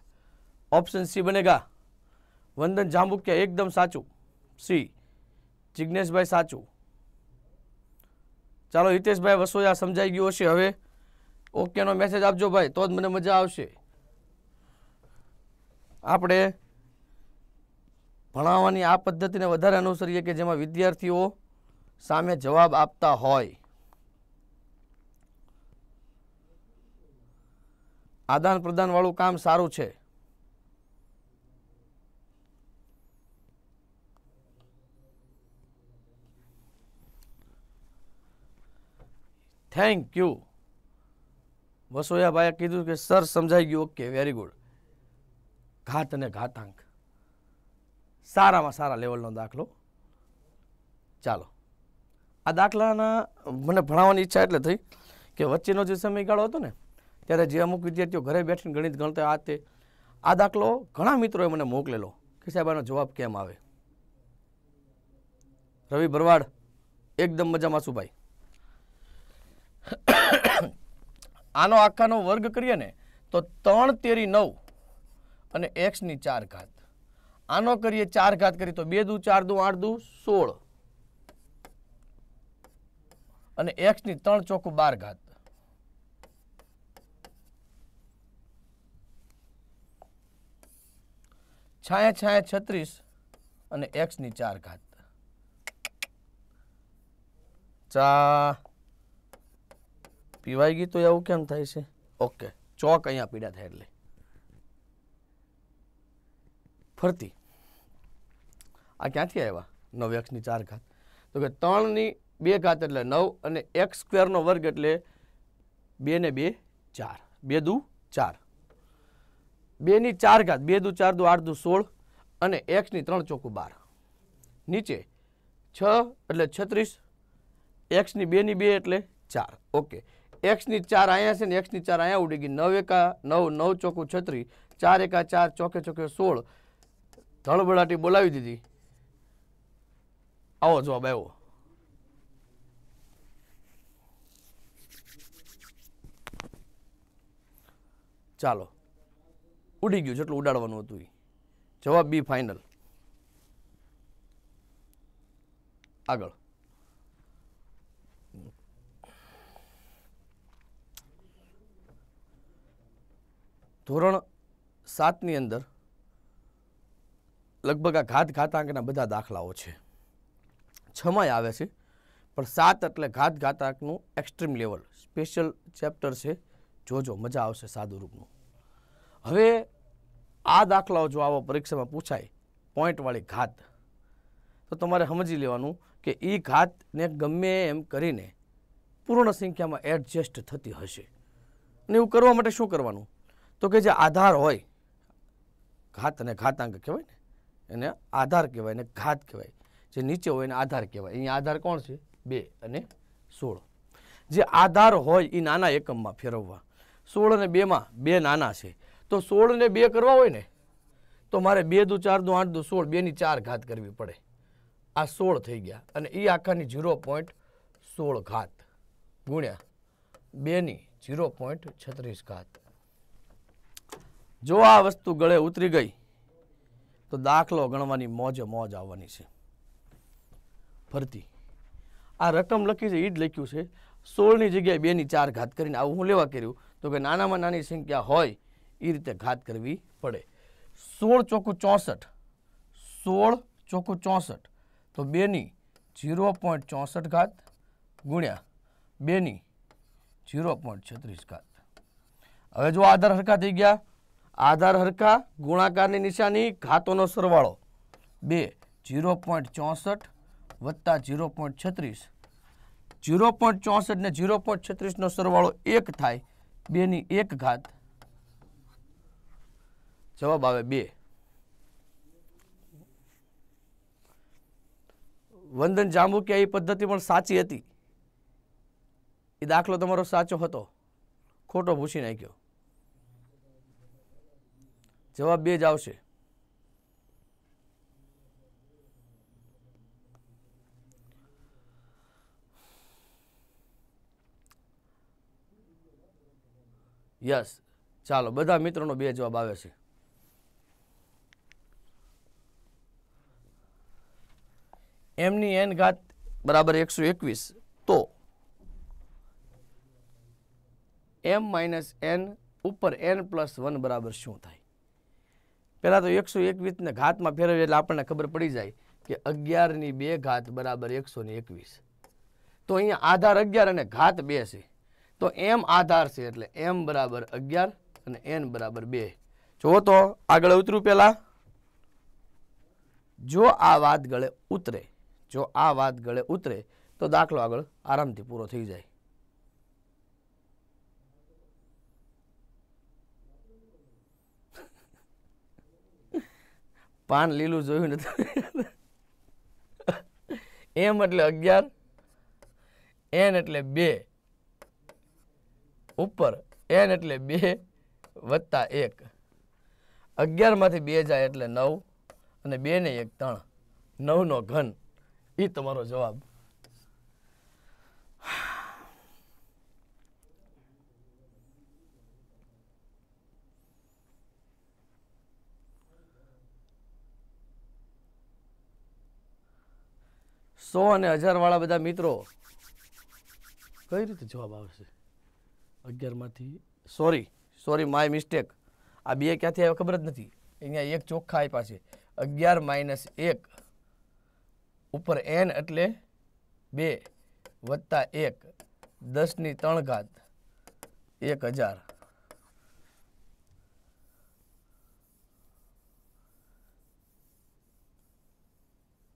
ઓપ્શન સી બનેગા વંદન જાંબુકિયા એકદમ સાચું સી જિજ્ઞેશભાઈ સાચું ચાલો હિતેશભાઈ વસોયા સમજાઈ ગયું હશે હવે ઓકેનો મેસેજ આપજો ભાઈ તો જ મને મજા આવશે આપણે ભણાવવાની આ પદ્ધતિને વધારે અનુસરીએ કે જેમાં વિદ્યાર્થીઓ સામે જવાબ આપતા હોય આદાન પ્રદાનવાળું કામ સારું છે થેન્ક યુ ભાઈએ કીધું કે સર સમજાઈ ગયું ઓકે વેરી ગુડ ઘાત અને ઘાતાંક સારામાં સારા લેવલનો દાખલો ચાલો આ દાખલાના મને ભણાવવાની ઈચ્છા એટલે થઈ કે વચ્ચેનો જે સમયગાળો હતો ને ત્યારે જે અમુક વિદ્યાર્થીઓ ઘરે બેઠીને ગણિત ગણતા આ તે આ દાખલો ઘણા મિત્રોએ મને મોકલેલો કે સાહેબ આનો જવાબ કેમ આવે રવિ ભરવાડ એકદમ મજામાં છું ભાઈ આનો આખાનો વર્ગ કરીએ ને તો ત્રણ તેરી નવ અને એક્સની ચાર ઘાત આનો કરીએ ચાર ઘાત કરીએ તો બે દુ ચાર દુ આઠ દુ સોળ અને એક્સની ત્રણ ચોખ્ખું બાર ઘાત છાયા છાયા છત્રીસ અને એક્સની ચાર ઘાત ચા પીવાઈ ગઈ તો એવું કેમ થાય છે ઓકે ચોક અહીંયા પીડા થાય એટલે ફરતી આ ક્યાંથી આવ્યા નવ એક્સની ચાર ઘાત તો કે ત્રણની બે ઘાત એટલે નવ અને એક સ્ક્વેરનો વર્ગ એટલે બે ને બે ચાર બે દુ ચાર બેની ચાર ઘાત બે દુ ચાર દુ આઠ દુ સોળ અને એક્સની ત્રણ ચોખ્ખું બાર નીચે છ એટલે છત્રીસ એક્સની બેની બે એટલે ચાર ઓકે એક્સની ચાર અહીંયા છે ને એક્સની ચાર અહીંયા ઉડી ગઈ નવ એકા નવ નવ ચોકું છત્રી ચાર એકા ચાર ચોખે ચોખે સોળ ધળબડાટી બોલાવી દીધી આવો જવાબ આવ્યો ચાલો ઉડી ગયું જેટલું ઉડાડવાનું હતું એ જવાબ બી ફાઇનલ આગળ ધોરણ સાતની અંદર લગભગ આ ઘાત ઘાતાંકના બધા દાખલાઓ છે છમાંય આવે છે પણ સાત એટલે ઘાત ઘાતાંકનું એક્સ્ટ્રીમ લેવલ સ્પેશિયલ ચેપ્ટર છે જોજો મજા આવશે સાદુરૂપનું હવે આ દાખલાઓ જો આવો પરીક્ષામાં પૂછાય પોઈન્ટવાળી ઘાત તો તમારે સમજી લેવાનું કે એ ઘાતને ગમે એમ કરીને પૂર્ણ સંખ્યામાં એડજસ્ટ થતી હશે અને એવું કરવા માટે શું કરવાનું તો કે જે આધાર હોય ઘાત અને ઘાતાંક કહેવાય ને એને આધાર કહેવાય ને ઘાત કહેવાય જે નીચે હોય એને આધાર કહેવાય અહીંયા આધાર કોણ છે બે અને સોળ જે આધાર હોય એ નાના એકમમાં ફેરવવા સોળ અને બેમાં બે નાના છે તો સોળ ને બે કરવા હોય ને તો મારે બે દુ ચાર દુ આઠ દુ સોળ બેની ચાર ઘાત કરવી પડે આ સોળ થઈ ગયા અને એ આખાની ઝીરો પોઈન્ટ સોળ ઘાત ગુણ્યા બેની ઝીરો પોઈન્ટ છત્રીસ ઘાત જો આ વસ્તુ ગળે ઉતરી ગઈ તો દાખલો ગણવાની મોજે મોજ આવવાની છે ફરતી આ રકમ લખી છે એ જ લખ્યું છે સોળની જગ્યાએ બેની ચાર ઘાત કરીને આવું હું લેવા કર્યું તો કે નાનામાં નાની સંખ્યા હોય એ રીતે ઘાત કરવી પડે સોળ ચોખ્ખું ચોસઠ સોળ ચોખ્ખું ચોસઠ તો બેની જીરો પોઈન્ટ ચોસઠ ઘાત ગુણ્યા બેની ઝીરો પોઈન્ટ છત્રીસ ઘાત હવે જો આધાર હરખા થઈ ગયા આધાર હરખા ગુણાકારની નિશાની ઘાતોનો સરવાળો બે જીરો પોઈન્ટ ચોસઠ વત્તા જીરો પોઈન્ટ છત્રીસ ઝીરો પોઈન્ટ ચોસઠ ને જીરો પોઈન્ટ છત્રીસનો સરવાળો એક થાય બેની એક ઘાત જવાબ આવે બે વંદન જાંબુકિયા એ પદ્ધતિ પણ સાચી હતી એ દાખલો તમારો સાચો હતો ખોટો ભૂસી નાખ્યો જવાબ બે જ આવશે યસ ચાલો બધા મિત્રોનો બે જવાબ આવે છે એમની એન ઘાત બરાબર એકસો એકવીસ તો એમ માઇનસ એન ઉપર એન પ્લસ વન બરાબર શું થાય પહેલાં તો એકસો એકવીસને ઘાતમાં ફેરવીએ એટલે આપણને ખબર પડી જાય કે અગિયારની બે ઘાત બરાબર એકસો ને એકવીસ તો અહીંયા આધાર અગિયાર અને ઘાત બે છે તો એમ આધાર છે એટલે એમ બરાબર અગિયાર અને એન બરાબર બે જો તો આગળ ઉતરું પહેલાં જો આ વાત ગળે ઉતરે જો આ વાત ગળે ઉતરે તો દાખલો આગળ આરામથી પૂરો થઈ જાય પાન લીલું જોયું નથી એમ એટલે અગિયાર એન એટલે બે ઉપર એન એટલે બે વત્તા એક અગિયારમાંથી બે જાય એટલે નવ અને બેને એક ત્રણ નવનો ઘન એ તમારો જવાબ સો અને હજારવાળા બધા મિત્રો કઈ રીતે જવાબ આવશે અગિયારમાંથી સોરી સોરી માય મિસ્ટેક આ બે ક્યાંથી આવ્યા ખબર જ નથી અહીંયા એક ચોખ્ખા આપ્યા છે અગિયાર માઇનસ એક ઉપર એન એટલે બે વત્તા એક દસની ત્રણ ઘાત એક હજાર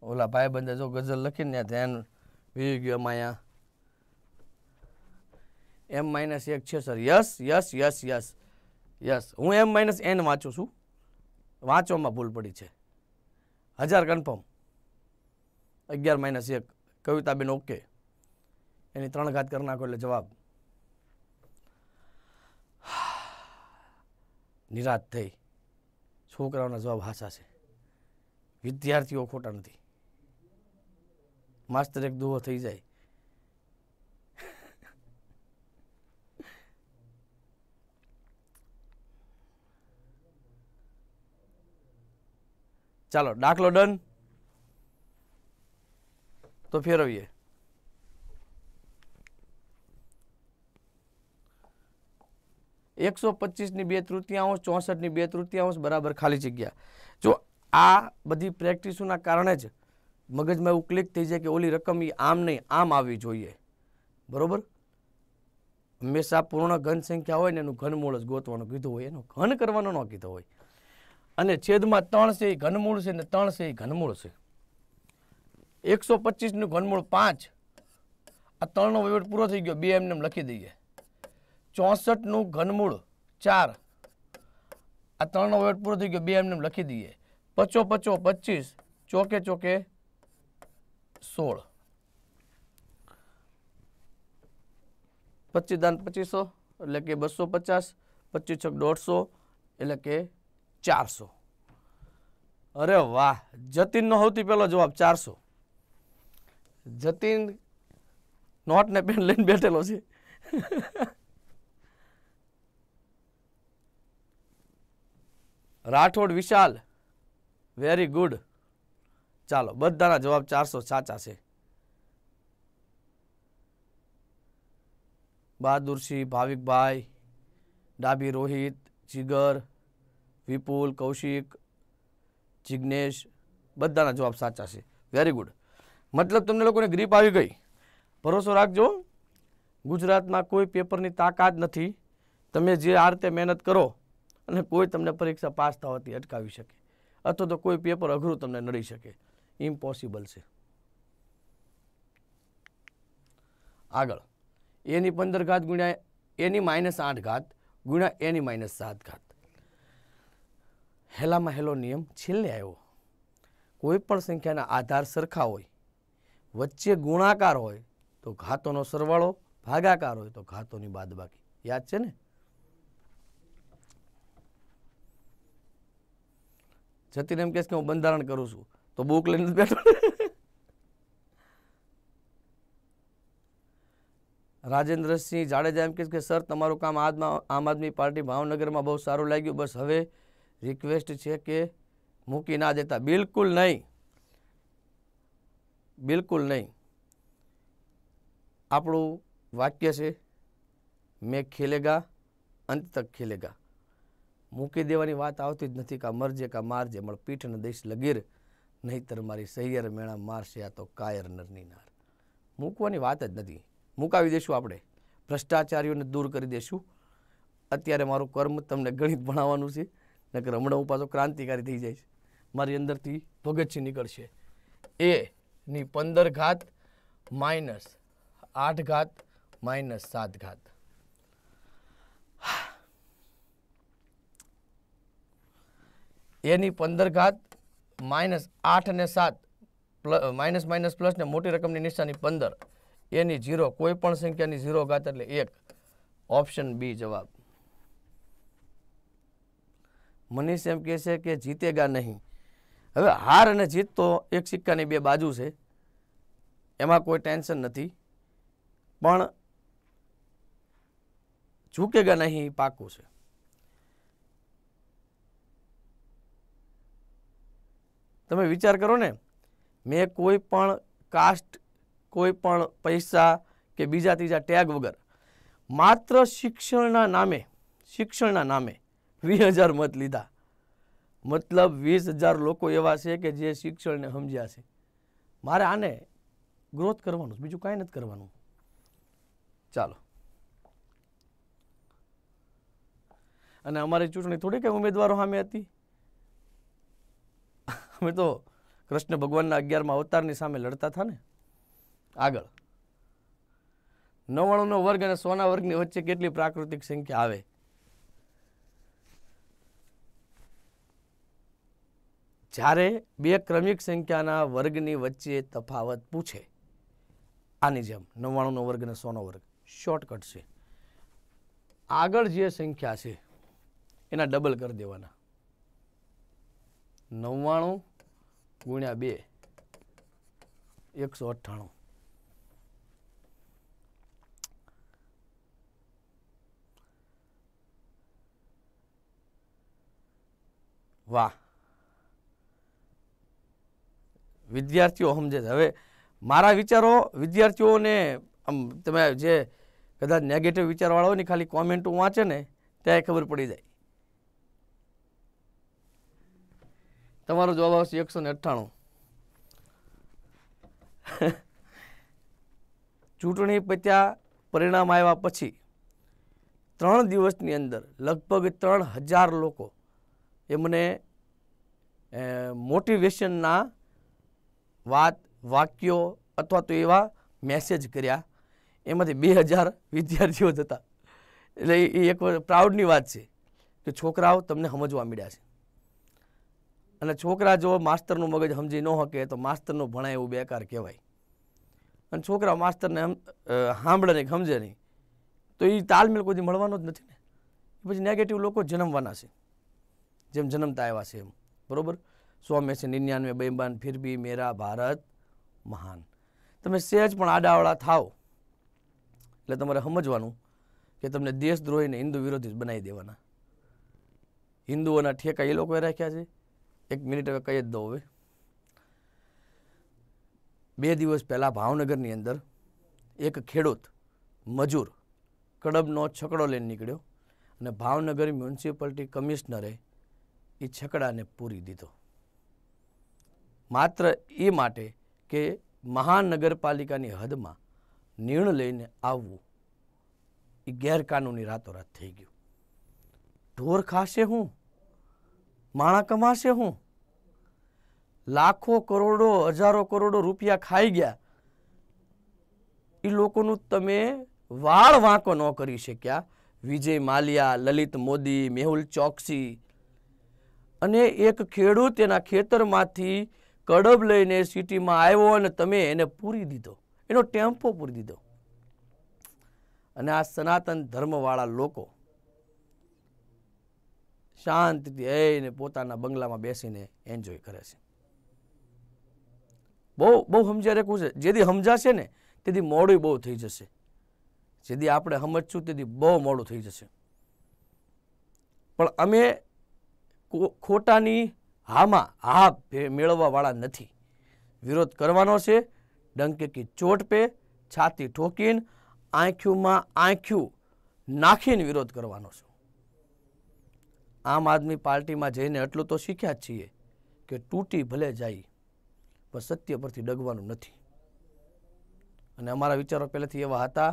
ઓલા ભાઈ બંધે જો ગઝલ લખીને ત્યાં ધ્યાન વી ગયું એમાં અહીંયા એમ માઇનસ એક છે sir yes yes yes yes yes હું એમ માઇનસ એન વાંચું છું વાંચવામાં ભૂલ પડી છે હજાર કન્ફર્મ અગિયાર માઇનસ એક કવિતાબેન ઓકે એની ત્રણ ઘાત કરી નાખો એટલે જવાબ નિરાશ થઈ છોકરાઓના જવાબ હાસા છે વિદ્યાર્થીઓ ખોટા નથી માસ્તર એક દુવો થઈ જાય ચાલો દાખલો ડન તો ફેરવીએ એકસો ની બે તૃતીયાંશ ની બે તૃતીયાંશ બરાબર ખાલી જગ્યા જો આ બધી પ્રેક્ટિસોના કારણે જ મગજમાં એવું ક્લિક થઈ જાય કે ઓલી રકમ એ આમ નહીં આમ આવવી જોઈએ બરાબર હંમેશા પૂર્ણ ઘન સંખ્યા હોય ને એનું ઘનમૂળ જ ગોતવાનું કીધું હોય એનું ઘન કરવાનો ન કીધું હોય અને છેદમાં ત્રણ છે એ ઘનમૂળ છે ને ત્રણ છે એ ઘનમૂળ છે એકસો પચીસનું ઘનમૂળ પાંચ આ ત્રણનો વહીવટ પૂરો થઈ ગયો બે એમને લખી દઈએ ચોસઠનું ઘનમૂળ ચાર આ ત્રણનો વહીવટ પૂરો થઈ ગયો બે એમને લખી દઈએ પચો પચો પચીસ ચોકે ચોકે સોળ પચીસ દાન પચીસો એટલે કે બસો પચાસ પચીસ છક દોઢસો એટલે કે ચારસો અરે વાહ જતીનનો સૌથી પહેલો જવાબ ચારસો જતીન નોટ ને પેન લઈને બેઠેલો છે રાઠોડ વિશાલ વેરી ગુડ ચાલો બધાના જવાબ ચારસો સાચા છે બહાદુરસિંહ ભાવિકભાઈ ડાબી રોહિત જીગર વિપુલ કૌશિક જિજ્ઞેશ બધાના જવાબ સાચા છે વેરી ગુડ મતલબ તમને લોકોને ગ્રીપ આવી ગઈ ભરોસો રાખજો ગુજરાતમાં કોઈ પેપરની તાકાત નથી તમે જે આ રીતે મહેનત કરો અને કોઈ તમને પરીક્ષા પાસ થવાથી અટકાવી શકે અથવા તો કોઈ પેપર અઘરું તમને નડી શકે ઇમ્પોસિબલ છે આગળ એની પંદર ઘાત ગુણ્યા એની માઇનસ આઠ ઘાત ગુણ્યા એની માઇનસ સાત ઘાત હેલામાં હેલો નિયમ છેલ્લે આવ્યો કોઈ પણ સંખ્યાના આધાર સરખા હોય વચ્ચે ગુણાકાર હોય તો ઘાતોનો સરવાળો ભાગાકાર હોય તો ઘાતોની બાદબાકી યાદ છે ને જતીન એમ કહેશ કે હું બંધારણ કરું છું બુક લઈને પેટ્રોલ राजेंद्रસિંહ જાડેજામકે સર તમારો કામ આમ આદમી પાર્ટી ભાવનગરમાં બહુ સારું લાગ્યું બસ હવે रिक्वेस्ट છે કે મૂકી ના દેતા બિલકુલ નહીં બિલકુલ નહીં આપણું વાક્ય છે મે ખેલેગા અંત તક ખેલેગા મૂકે દેવાની વાત આવતી જ નથી કે મરજે કે મારજે મળ પીઠને દેસ લગીર નહીંતર મારી સૈયર મેણા મારશે આ તો કાયર નરની નાર મૂકવાની વાત જ નથી મૂકાવી દઈશું આપણે ભ્રષ્ટાચારીઓને દૂર કરી દઈશું અત્યારે મારું કર્મ તમને ગણિત ભણાવવાનું છે નકર હમણાં હું પાછો ક્રાંતિકારી થઈ જાય છે મારી અંદરથી ભગતસિંહ નીકળશે એની પંદર ઘાત માઇનસ આઠ ઘાત માઇનસ સાત ઘાત એની પંદર ઘાત માઇનસ આઠ અને સાત માઇનસ માઇનસ પ્લસ ને મોટી રકમની નિશાની પંદર એની ઝીરો કોઈ પણ સંખ્યાની ઝીરો ઘાત એટલે એક ઓપ્શન બી જવાબ મનીષ એમ કહે છે કે જીતેગા નહીં હવે હાર અને જીત તો એક સિક્કાની બે બાજુ છે એમાં કોઈ ટેન્શન નથી પણ ઝૂકેગા નહીં પાકું છે તમે વિચાર કરો ને મેં કોઈ પણ કાસ્ટ કોઈ પણ પૈસા કે બીજા ત્રીજા ટેગ વગર માત્ર શિક્ષણના નામે શિક્ષણના નામે વીસ હજાર મત લીધા મતલબ વીસ હજાર લોકો એવા છે કે જે શિક્ષણને સમજ્યા છે મારે આને ગ્રોથ કરવાનું બીજું કાંઈ નથી કરવાનું ચાલો અને અમારી ચૂંટણી થોડી કંઈ ઉમેદવારો સામે હતી તમે તો કૃષ્ણ ભગવાનના અગિયારમાં અવતારની સામે લડતા હતા ને આગળ નવ્વાણુંનો વર્ગ અને સોના વર્ગની વચ્ચે કેટલી પ્રાકૃતિક સંખ્યા આવે જ્યારે બે ક્રમિક સંખ્યાના વર્ગની વચ્ચે તફાવત પૂછે આની જેમ નવ્વાણુંનો વર્ગ અને સોનો વર્ગ શોર્ટકટ છે આગળ જે સંખ્યા છે એના ડબલ કરી દેવાના નવ્વાણું ગુણ્યા બે એકસો અઠ્ઠાણું વાહ વિદ્યાર્થીઓ સમજે છે હવે મારા વિચારો વિદ્યાર્થીઓને આમ તમે જે કદાચ નેગેટિવ વિચારવાળાઓની ખાલી કોમેન્ટ વાંચે ને ત્યાં ખબર પડી જાય તમારો જવાબ આવશે એકસો ને અઠ્ઠાણું ચૂંટણી પત્યા પરિણામ આવ્યા પછી ત્રણ દિવસની અંદર લગભગ ત્રણ હજાર લોકો એમને મોટિવેશનના વાત વાક્યો અથવા તો એવા મેસેજ કર્યા એમાંથી બે હજાર વિદ્યાર્થીઓ જ હતા એટલે એ એક પ્રાઉડની વાત છે કે છોકરાઓ તમને સમજવા મળ્યા છે અને છોકરા જો માસ્તરનું મગજ સમજી ન શકે તો માસ્તરનું ભણાય એવું બેકાર કહેવાય અને છોકરા માસ્તરને સાંભળે નહીં સમજે નહીં તો એ તાલમેલ કોઈ મળવાનો જ નથી ને પછી નેગેટિવ લોકો જન્મવાના છે જેમ જન્મતા આવ્યા છે એમ બરાબર સોમે છે નિન્યાનવે બેમાન ફિર મેરા ભારત મહાન તમે સહેજ પણ આડાવાળા થાઓ એટલે તમારે સમજવાનું કે તમને દેશદ્રોહીને હિન્દુ વિરોધી જ બનાવી દેવાના હિન્દુઓના ઠેકા એ લોકોએ રાખ્યા છે એક મિનિટ હવે કહી જ દઉં હવે બે દિવસ પહેલાં ભાવનગરની અંદર એક ખેડૂત મજૂર કડબનો છકડો લઈને નીકળ્યો અને ભાવનગર મ્યુનિસિપાલિટી કમિશનરે એ છકડાને પૂરી દીધો માત્ર એ માટે કે મહાનગરપાલિકાની હદમાં નિર્ણય લઈને આવવું એ ગેરકાનૂની રાતોરાત થઈ ગયું ઢોર ખાશે હું માણા કમાશે હું લાખો કરોડો હજારો કરોડો રૂપિયા ખાઈ ગયા એ લોકોનું તમે વાળ વાંકો ન કરી શક્યા વિજય માલિયા લલિત મોદી મેહુલ ચોકસી અને એક ખેડૂત એના ખેતરમાંથી કડબ લઈને સિટીમાં આવ્યો અને તમે એને પૂરી દીધો એનો ટેમ્પો પૂરી દીધો અને આ સનાતન ધર્મવાળા લોકો શાંતિથી એને પોતાના બંગલામાં બેસીને એન્જોય કરે છે બહુ બહુ સમજ્યા રેખવું છે જેથી સમજાશે ને તેથી મોડું બહુ થઈ જશે જેથી આપણે સમજશું તેથી બહુ મોડું થઈ જશે પણ અમે ખોટાની હામાં હા મેળવવાવાળા નથી વિરોધ કરવાનો છે ડંકે કી ચોટ પે છાતી ઠોકીને આંખ્યુંમાં આંખ્યું નાખીને વિરોધ કરવાનો છે આમ આદમી પાર્ટીમાં જઈને એટલું તો શીખ્યા જ છીએ કે તૂટી ભલે જાય પણ સત્ય પરથી ડગવાનું નથી અને અમારા વિચારો પહેલેથી એવા હતા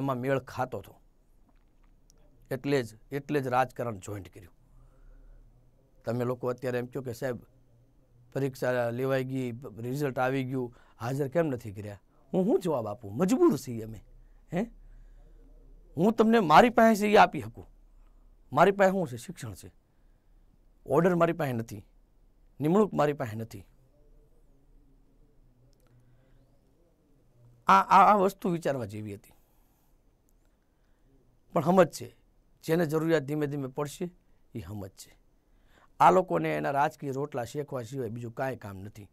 એમાં મેળ ખાતો હતો એટલે જ એટલે જ રાજકારણ જોઈન્ટ કર્યું તમે લોકો અત્યારે એમ કહો કે સાહેબ પરીક્ષા લેવાઈ ગઈ રિઝલ્ટ આવી ગયું હાજર કેમ નથી કર્યા હું શું જવાબ આપું મજબૂર છીએ અમે હે હું તમને મારી પાસે એ આપી શકું મારી પાસે શું છે શિક્ષણ છે ઓર્ડર મારી પાસે નથી નિમણૂક મારી પાસે નથી આ આ આ વસ્તુ વિચારવા જેવી હતી પણ સમજ છે જેને જરૂરિયાત ધીમે ધીમે પડશે એ સમજ છે આ લોકોને એના રાજકીય રોટલા શેખવા સિવાય બીજું કાંઈ કામ નથી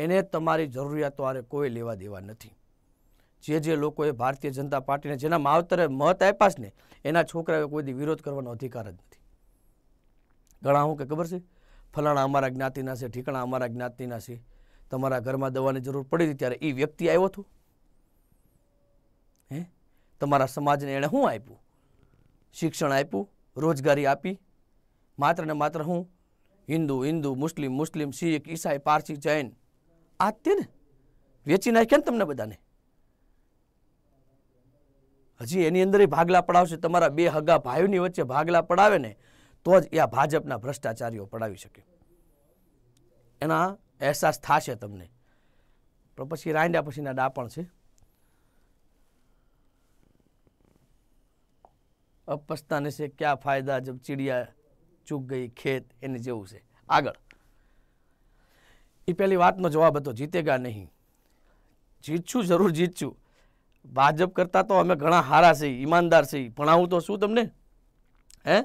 એને તમારી જરૂરિયાતો આરે કોઈ લેવા દેવા નથી જે જે લોકોએ ભારતીય જનતા પાર્ટીને જેના માવતરે મત આપ્યા છે ને એના છોકરાએ કોઈ વિરોધ કરવાનો અધિકાર જ નથી ઘણા હું કે ખબર છે ફલાણા અમારા જ્ઞાતિના છે ઠીકણા અમારા જ્ઞાતિના છે તમારા ઘરમાં દવાની જરૂર પડી હતી ત્યારે એ વ્યક્તિ આવ્યો હતો હે તમારા સમાજને એણે શું આપ્યું શિક્ષણ આપ્યું રોજગારી આપી માત્ર ને માત્ર હું હિન્દુ હિન્દુ મુસ્લિમ મુસ્લિમ શીખ ઈસાઈ પારસી જૈન આ તે ને વેચી નાખ્યા ને તમને બધાને હજી એની અંદર ભાગલા પડાવશે તમારા બે હગા ભાઈઓની વચ્ચે ભાગલા પડાવે ને તો જ એ ભાજપના ભ્રષ્ટાચારીઓ પડાવી શકે એના અહેસાસ થશે તમને પણ પછી રાંડ્યા પછીના ડાપણ છે અપસ્તાને છે ક્યાં ફાયદા જબ ચીડિયા ચૂક ગઈ ખેત એને જેવું છે આગળ એ પહેલી વાતનો જવાબ હતો જીતેગા નહીં જીતશું જરૂર જીતશું ભાજપ કરતાં તો અમે ઘણા સારા છીએ ઈમાનદાર છીએ ભણાવું તો શું તમને હે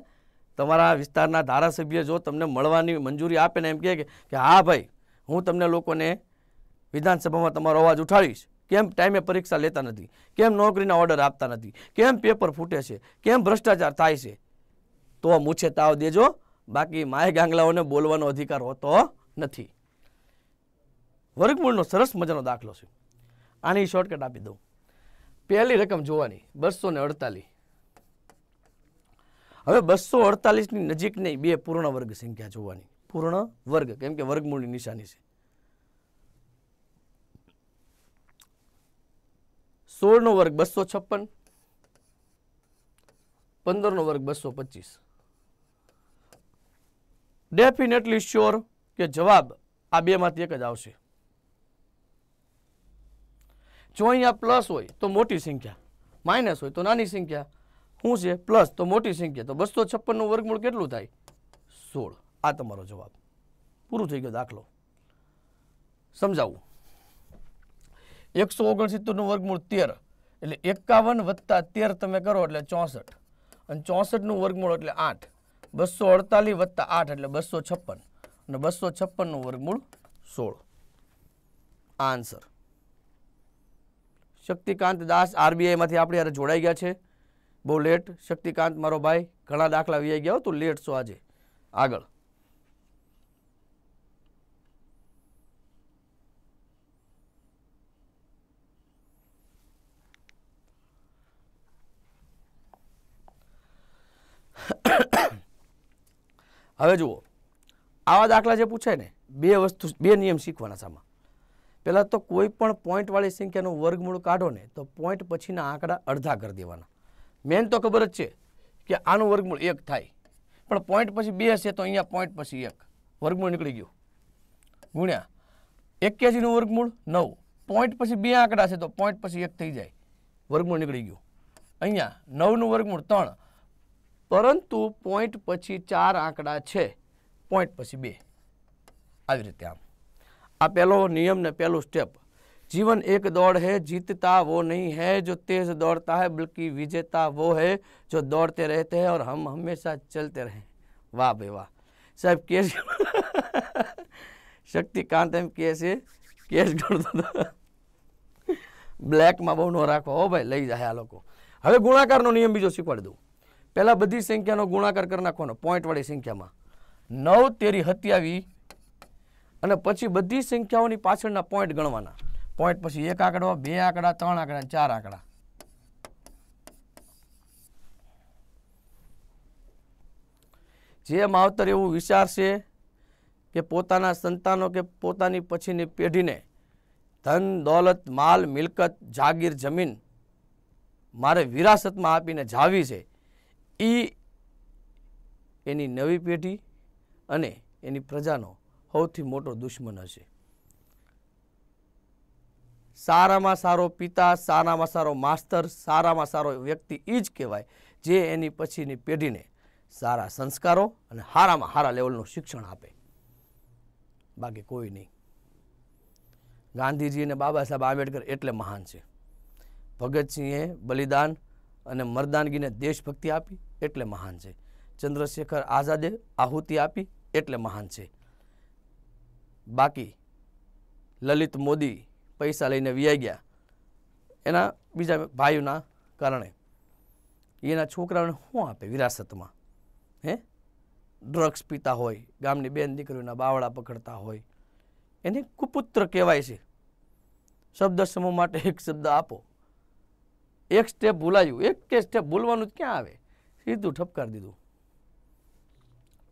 તમારા વિસ્તારના ધારાસભ્ય જો તમને મળવાની મંજૂરી આપે ને એમ કહે કે હા ભાઈ હું તમને લોકોને વિધાનસભામાં તમારો અવાજ ઉઠાવીશ કેમ ટાઈમે પરીક્ષા લેતા નથી કેમ નોકરીના ઓર્ડર આપતા નથી કેમ પેપર ફૂટે છે કેમ ભ્રષ્ટાચાર થાય છે તો મૂછે તાવ દેજો બાકી માય ગાંગલાઓને બોલવાનો અધિકાર હોતો નથી વર્ગમૂળનો સરસ મજાનો દાખલો છે આની શોર્ટકટ આપી દઉં પહેલી રકમ જોવાની બસો ને અડતાલીસ હવે બસો અડતાલીસની નજીક નહીં બે પૂર્ણ વર્ગ સંખ્યા જોવાની પૂર્ણ વર્ગ કેમ કે વર્ગમૂળની નિશાની છે સોળનો વર્ગ બસો છપ્પન પંદરનો વર્ગ બસો પચીસ ડેફિનેટલી શ્યોર કે જવાબ આ બેમાંથી એક જ આવશે જો અહીંયા પ્લસ હોય તો મોટી સંખ્યા માઇનસ હોય તો નાની સંખ્યા શું છે પ્લસ તો મોટી સંખ્યા તો બસો છપ્પનનું વર્ગમૂળ કેટલું થાય સોળ આ તમારો જવાબ પૂરું થઈ ગયો દાખલો સમજાવું એકસો ઓગણસિત્તેરનું વર્ગમૂળ તેર એટલે એકાવન વત્તા તેર તમે કરો એટલે ચોસઠ અને ચોસઠનું વર્ગમૂળ એટલે આઠ બસો અડતાલીસ વત્તા આઠ એટલે બસો છપ્પન અને બસો છપ્પનનું વર્ગમૂળ સોળ આન્સર શક્તિકાંત દાસ આરબીઆઈમાંથી આપણી હારે જોડાઈ ગયા છે બહુ લેટ શક્તિકાંત મારો ભાઈ ઘણા દાખલા વીઆઈ ગયા તો લેટ છો આજે આગળ હવે જુઓ આવા દાખલા જે પૂછાય ને બે વસ્તુ બે નિયમ શીખવાના સામાં પહેલાં તો કોઈ પણ પોઈન્ટવાળી સંખ્યાનું વર્ગમૂળ કાઢો ને તો પોઈન્ટ પછીના આંકડા અડધા કરી દેવાના મેન તો ખબર જ છે કે આનું વર્ગમૂળ એક થાય પણ પોઈન્ટ પછી બે હશે તો અહીંયા પોઈન્ટ પછી એક વર્ગમૂળ નીકળી ગયું ગુણ્યા એક્યાસીનું વર્ગમૂળ નવ પોઈન્ટ પછી બે આંકડા છે તો પોઈન્ટ પછી એક થઈ જાય વર્ગમૂળ નીકળી ગયું અહીંયા નવનું વર્ગમૂળ ત્રણ પરંતુ પોઈન્ટ પછી ચાર આંકડા છે પોઈન્ટ પછી બે આવી રીતે આમ आ पेलो नियम ने पेलो स्टेप जीवन एक दौड़ है जीतता वो नहीं है जो तेज दौड़ता है बल्कि विजेता वो है जो दौड़ते रहते हैं और हम हमेशा चलते रहे वाह बे वाह साहब केस शक्तिकांत एम कैसे केस ढूंढ तो। ब्लैक में बहु न राखो हो भाई लई जाए आ लोग हम गुणाकार नियम बीजो शीखवाड़ दू पहला बधी संख्या गुणाकार करना पॉइंट वाली संख्या में नौ तेरी हत्या અને પછી બધી સંખ્યાઓની પાછળના પોઈન્ટ ગણવાના પોઈન્ટ પછી એક આંકડો બે આંકડા ત્રણ આંકડા ચાર આંકડા જે માવતર એવું વિચારશે કે પોતાના સંતાનો કે પોતાની પછીની પેઢીને ધન દોલત માલ મિલકત જાગીર જમીન મારે વિરાસતમાં આપીને જાવી છે એ એની નવી પેઢી અને એની પ્રજાનો સૌથી મોટો દુશ્મન હશે સારામાં સારો પિતા સારામાં સારો માસ્તર સારામાં સારો વ્યક્તિ એ જ કહેવાય જે એની પછીની પેઢીને સારા સંસ્કારો અને હારામાં હારા લેવલનું શિક્ષણ આપે બાકી કોઈ નહીં ગાંધીજી અને બાબા સાહેબ આંબેડકર એટલે મહાન છે ભગતસિંહે બલિદાન અને મરદાનગીને દેશભક્તિ આપી એટલે મહાન છે ચંદ્રશેખર આઝાદે આહુતિ આપી એટલે મહાન છે બાકી લલિત મોદી પૈસા લઈને વ્યાઈ ગયા એના બીજા ભાઈઓના કારણે એના છોકરાઓને શું આપે વિરાસતમાં હે ડ્રગ્સ પીતા હોય ગામની બેન દીકરીઓના બાવળા પકડતા હોય એને કુપુત્ર કહેવાય છે શબ્દ સમૂહ માટે એક શબ્દ આપો એક સ્ટેપ ભૂલાયું એક કે સ્ટેપ ભૂલવાનું ક્યાં આવે સીધું ઠપકારી દીધું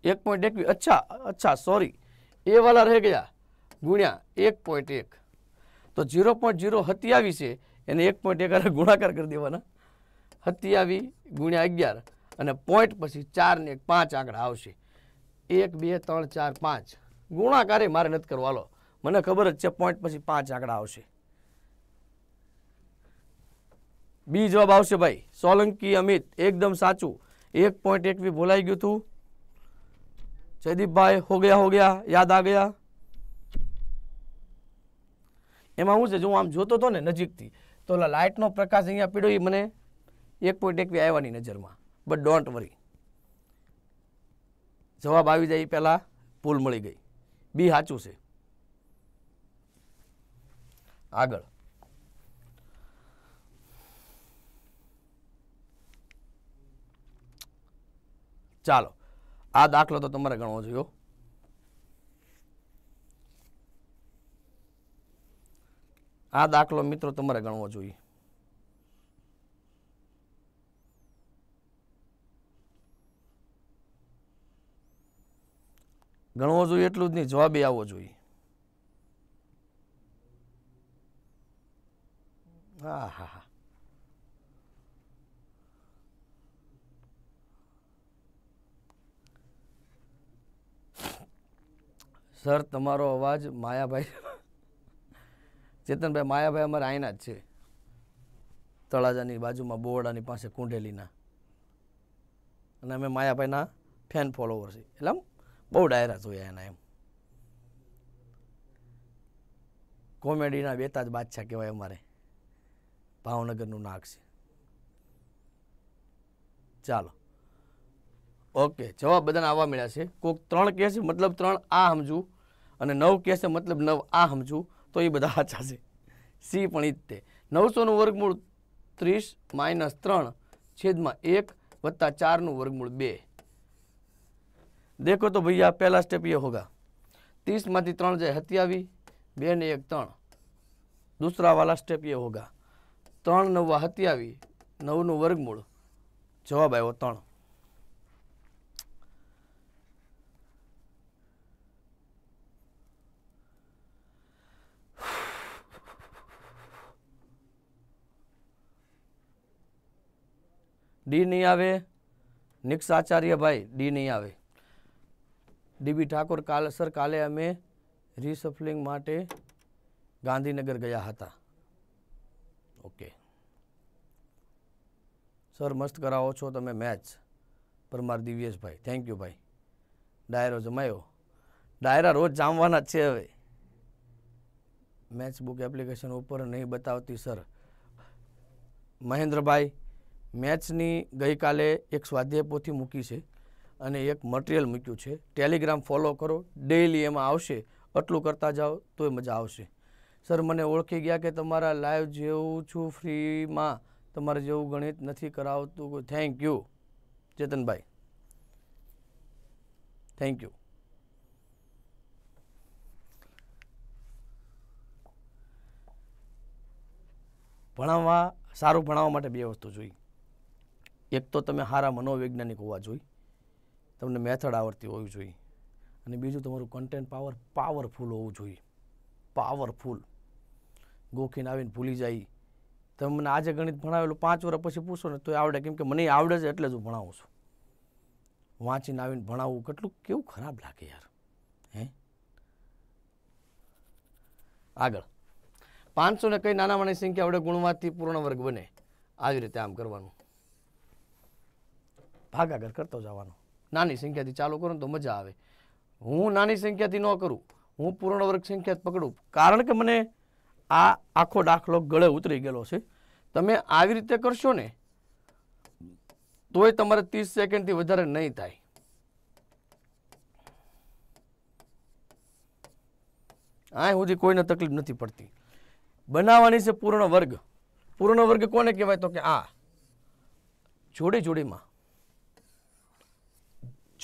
એક પોઈન્ટ એકવી અચ્છા અચ્છા સોરી એ વાલા રહી ગયા ગુણ્યા એક પોઈન્ટ એક તો ઝીરો પોઈન્ટ ઝીરો સત્યાવીસ છે એને એક પોઈન્ટ એક ગુણાકાર કરી દેવાના સત્યાવી ગુણ્યા અગિયાર અને પોઈન્ટ પછી ચાર ને એક પાંચ આંકડા આવશે એક બે ત્રણ ચાર પાંચ ગુણાકારે મારે નથી કરવાલો મને ખબર જ છે પોઈન્ટ પછી પાંચ આંકડા આવશે બી જવાબ આવશે ભાઈ સોલંકી અમિત એકદમ સાચું એક પોઈન્ટ એક બી ભૂલાઈ ગયું હતું જયદીપ ભાઈ હો ગયા હો ગયા યાદ આ ગયા એમાં શું છે જો હું આમ જોતો હતો ને નજીકથી તો ઓલા લાઇટનો પ્રકાશ અહીંયા પીડ્યો એ મને એક પોઈન્ટ એકવી આવ્યાની નજરમાં બટ ડોન્ટ વરી જવાબ આવી જાય એ પહેલાં ભૂલ મળી ગઈ બી સાચું છે આગળ ચાલો આ દાખલો તો તમારે ગણવો જોઈએ આ દાખલો મિત્રો તમારે ગણવો જોઈએ ગણવો જોઈએ એટલું જ નહીં જવાબ એ આવવો જોઈએ હા હા હા સર તમારો અવાજ માયાભાઈ ચેતનભાઈ માયાભાઈ અમારા આયના જ છે તળાજાની બાજુમાં બોવડાની પાસે કુંડેલીના અને અમે માયાભાઈના ફેન ફોલોવર છે એટલે આમ બહુ ડાયરા જોયા એના એમ કોમેડીના બેતા જ બાદશાહ કહેવાય અમારે ભાવનગરનું નાક છે ચાલો ઓકે જવાબ બધાને આવવા મળ્યા છે કોઈક ત્રણ કે છે મતલબ ત્રણ આ સમજું અને નવ કહેશે મતલબ નવ આ સમજવું તો એ બધા સાચા છે સી પણ ઈ નવસોનું વર્ગમૂળ ત્રીસ માઇનસ ત્રણ છેદમાં એક વત્તા ચારનું વર્ગમૂળ બે દેખો તો ભૈયા પહેલા સ્ટેપ એ હોગા ત્રીસમાંથી ત્રણ જાય હત્યાવી બે ને એક ત્રણ દૂસરા વાલા સ્ટેપ એ હોગા ત્રણ નવા હત્યાવી નવનું વર્ગમૂળ જવાબ આવ્યો ત્રણ ડી નહીં આવે નિક્ષ આચાર્યભાઈ ડી નહીં આવે ડીબી ઠાકોર કાલે સર કાલે અમે રિસફલિંગ માટે ગાંધીનગર ગયા હતા ઓકે સર મસ્ત કરાવો છો તમે મેચ પરમાર દિવ્યેશભાઈ થેન્ક યુ ભાઈ ડાયરો જમાયો ડાયરા રોજ જામવાના છે હવે મેચ બુક એપ્લિકેશન ઉપર નહીં બતાવતી સર મહેન્દ્રભાઈ મેથ્સની ગઈકાલે એક સ્વાધ્યાય પોથી મૂકી છે અને એક મટિરિયલ મૂક્યું છે ટેલિગ્રામ ફોલો કરો ડેઇલી એમાં આવશે આટલું કરતા જાઓ તો એ મજા આવશે સર મને ઓળખી ગયા કે તમારા લાઈવ જેવું છું ફ્રીમાં તમારે જેવું ગણિત નથી કરાવતું થેન્ક યુ ચેતનભાઈ થેન્ક યુ ભણાવવા સારું ભણાવવા માટે બે વસ્તુ જોઈએ એક તો તમે સારા મનોવૈજ્ઞાનિક હોવા જોઈએ તમને મેથડ આવડતી હોવી જોઈએ અને બીજું તમારું કન્ટેન્ટ પાવર પાવરફુલ હોવું જોઈએ પાવરફુલ ગોખીને આવીને ભૂલી જાય તમને આજે ગણિત ભણાવેલું પાંચ વર્ષ પછી પૂછો ને તો આવડે કેમ કે મને આવડે છે એટલે જ હું ભણાવું છું વાંચીને આવીને ભણાવવું કેટલું કેવું ખરાબ લાગે યાર હે આગળ પાંચસો ને કઈ નાના માણી સંખ્યા વડે ગુણવાથી પૂર્ણ વર્ગ બને આવી રીતે આમ કરવાનું ભાગાકાર કરતો જવાનો નાની સંખ્યાથી ચાલુ કરો તો મજા આવે હું નાની સંખ્યાથી ન કરું હું પૂર્ણ વર્ગ સંખ્યા પકડું કારણ કે મને આ આખો દાખલો ગળે ઉતરી ગયેલો છે તમે આવી રીતે કરશો ને તોય તમારે ત્રીસ સેકન્ડથી વધારે નહીં થાય આ સુધી કોઈને તકલીફ નથી પડતી બનાવવાની છે પૂર્ણ વર્ગ પૂર્ણ વર્ગ કોને કહેવાય તો કે આ જોડે જોડીમાં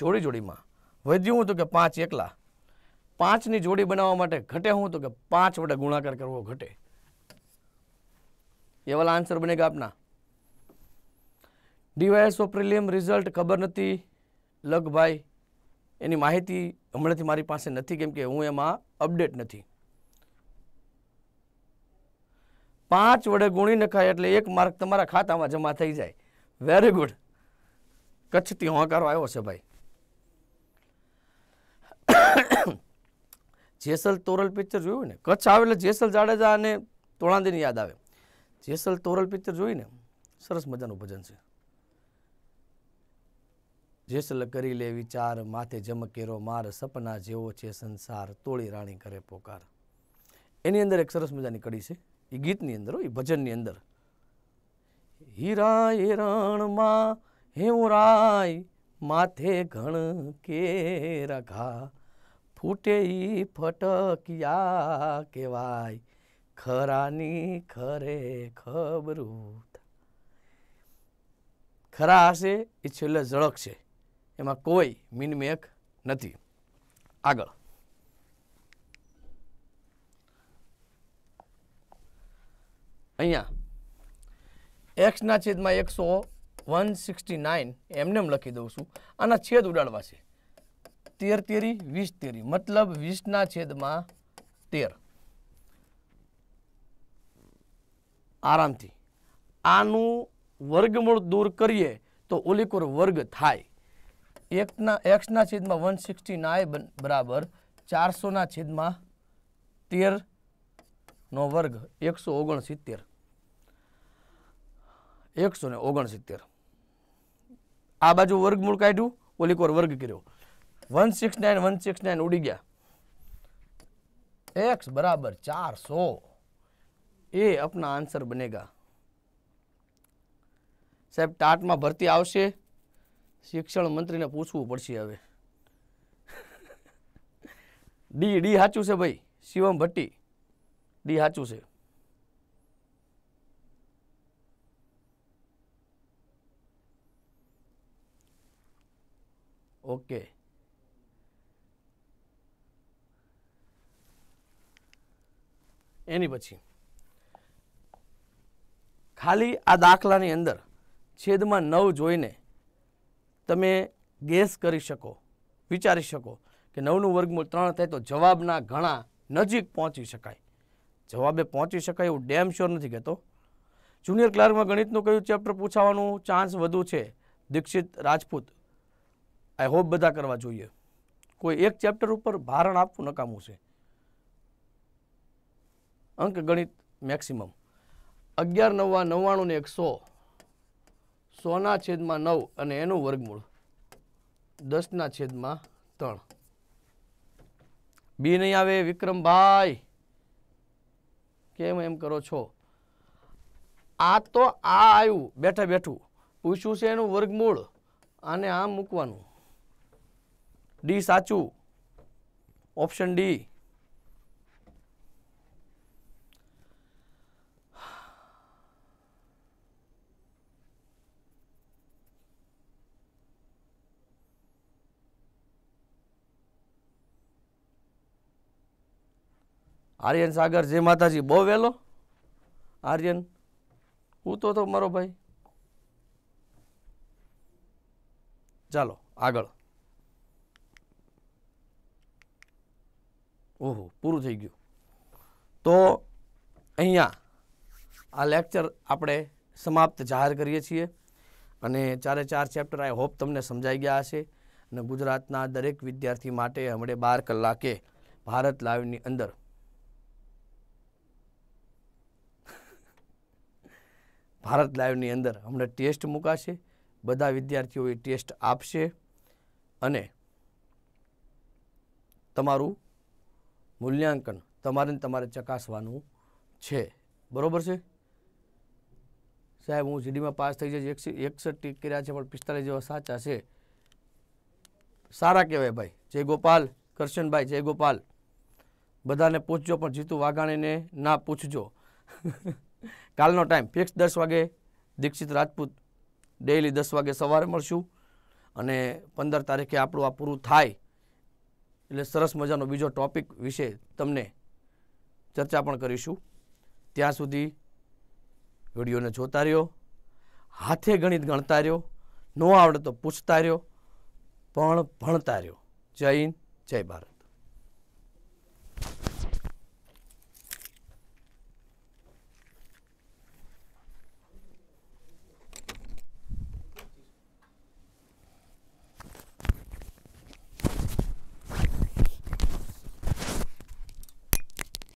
જોડી જોડીમાં વધ્યું હતું કે પાંચ એકલા પાંચની જોડી બનાવવા માટે ઘટે હું તો કે પાંચ વડે ગુણાકાર કરવો ઘટે એ વાલા આન્સર બનેગા આપના ડીવાયએસઓ પ્રિલિયમ રિઝલ્ટ ખબર નથી લગભાઈ એની માહિતી હમણાંથી મારી પાસે નથી કેમ કે હું એમાં અપડેટ નથી પાંચ વડે ગુણી નખાય એટલે એક માર્ક તમારા ખાતામાં જમા થઈ જાય વેરી ગુડ કચ્છથી હોંકારો આવ્યો છે ભાઈ જેસલ તોરલ પિક્ચર જોયું ને કચ્છ આવેલા જેસલ જાડેજા અને તોળાંદીની યાદ આવે જેસલ તોરલ પિક્ચર જોઈને સરસ મજાનું ભજન છે જેસલ કરી લે વિચાર માથે જમકેરો માર સપના જેવો છે સંસાર તોળી રાણી કરે પોકાર એની અંદર એક સરસ મજાની કડી છે એ ગીતની અંદર એ ભજનની અંદર હીરા હિરણમાં હેવરાય માથે ઘણ કેરા ઘા ફૂટે ઈ ફટકિયા કહેવાય ખરાની ખરે ખબરું ખરા હશે એ છેલ્લે ઝળક છે એમાં કોઈ મિનમેક નથી આગળ અહીંયા એક્સના છેદમાં એકસો વન સિક્સટી નાઇન એમને લખી દઉં છું આના છેદ ઉડાડવા છે તેર તેરી વીસ તેરી મતલબ વીસના છેદમાં તેર આરામથી આનું વર્ગમૂળ દૂર કરીએ તો ઓલિકોર વર્ગ થાય એકના એક્સના છેદમાં વન સિક્સટી નાય બરાબર ચારસોના છેદમાં તેરનો વર્ગ એકસો ઓગણસિત્તેર એકસો ને ઓગણસિત્તેર આ બાજુ વર્ગમૂળ કાઢ્યું ઓલિકોર વર્ગ કર્યો one six nine one six nine ઉડી ગયા એક્સ બરાબર ચાર સો એ આપના આન્સર બનેગા સાહેબ ટાટમાં ભરતી આવશે શિક્ષણ મંત્રીને પૂછવું પડશે હવે ડી ડી સાચું છે ભાઈ શિવમ ભટ્ટી ડી સાચું છે ઓકે એની પછી ખાલી આ દાખલાની અંદર છેદમાં નવ જોઈને તમે ગેસ કરી શકો વિચારી શકો કે નવનું વર્ગમૂળ ત્રણ થાય તો જવાબના ઘણા નજીક પહોંચી શકાય જવાબે પહોંચી શકાય એવું ડેમ શ્યોર નથી કહેતો જુનિયર ક્લાર્કમાં ગણિતનું કયું ચેપ્ટર પૂછાવાનું ચાન્સ વધુ છે દીક્ષિત રાજપૂત આઈ હોપ બધા કરવા જોઈએ કોઈ એક ચેપ્ટર ઉપર ભારણ આપવું નકામું છે અંક ગણિત મેક્સિમમ અગિયાર નવ્વા નવ્વાણું ને સો સોના છેદમાં નવ અને એનું વર્ગમૂળ દસના છેદમાં ત્રણ બી નહીં આવે વિક્રમભાઈ કેમ એમ કરો છો આ તો આ આવ્યું બેઠા બેઠું પૂછ્યું છે એનું વર્ગમૂળ આને આમ મૂકવાનું ડી સાચું ઓપ્શન ડી આર્યન સાગર જે માતાજી બહુ વહેલો આર્યન હું તો હતો મારો ભાઈ ચાલો આગળ ઓહો પૂરું થઈ ગયું તો અહીંયા આ લેક્ચર આપણે સમાપ્ત જાહેર કરીએ છીએ અને ચારે ચાર ચેપ્ટર આઈ હોપ તમને સમજાઈ ગયા હશે અને ગુજરાતના દરેક વિદ્યાર્થી માટે હમણે બાર કલાકે ભારત લાઈવની અંદર ભારત લાઈવની અંદર હમણાં ટેસ્ટ મુકાશે બધા વિદ્યાર્થીઓ એ ટેસ્ટ આપશે અને તમારું મૂલ્યાંકન તમારે તમારે ચકાસવાનું છે બરાબર છે સાહેબ હું સીડીમાં પાસ થઈ જઈશ એકસો એકસઠ ટીક કર્યા છે પણ પિસ્તાલીસ જેવા સાચા છે સારા કહેવાય ભાઈ જય ગોપાલ કરશનભાઈ જય ગોપાલ બધાને પૂછજો પણ જીતુ વાઘાણીને ના પૂછજો કાલનો ટાઈમ ફિક્સ દસ વાગે દીક્ષિત રાજપૂત ડેઇલી દસ વાગે સવારે મળશું અને પંદર તારીખે આપણું આ પૂરું થાય એટલે સરસ મજાનો બીજો ટોપિક વિશે તમને ચર્ચા પણ કરીશું ત્યાં સુધી વિડીયોને જોતા રહ્યો હાથે ગણિત ગણતા રહ્યો ન આવડે તો પૂછતા રહ્યો પણ ભણતા રહ્યો જય હિન્દ જય ભારત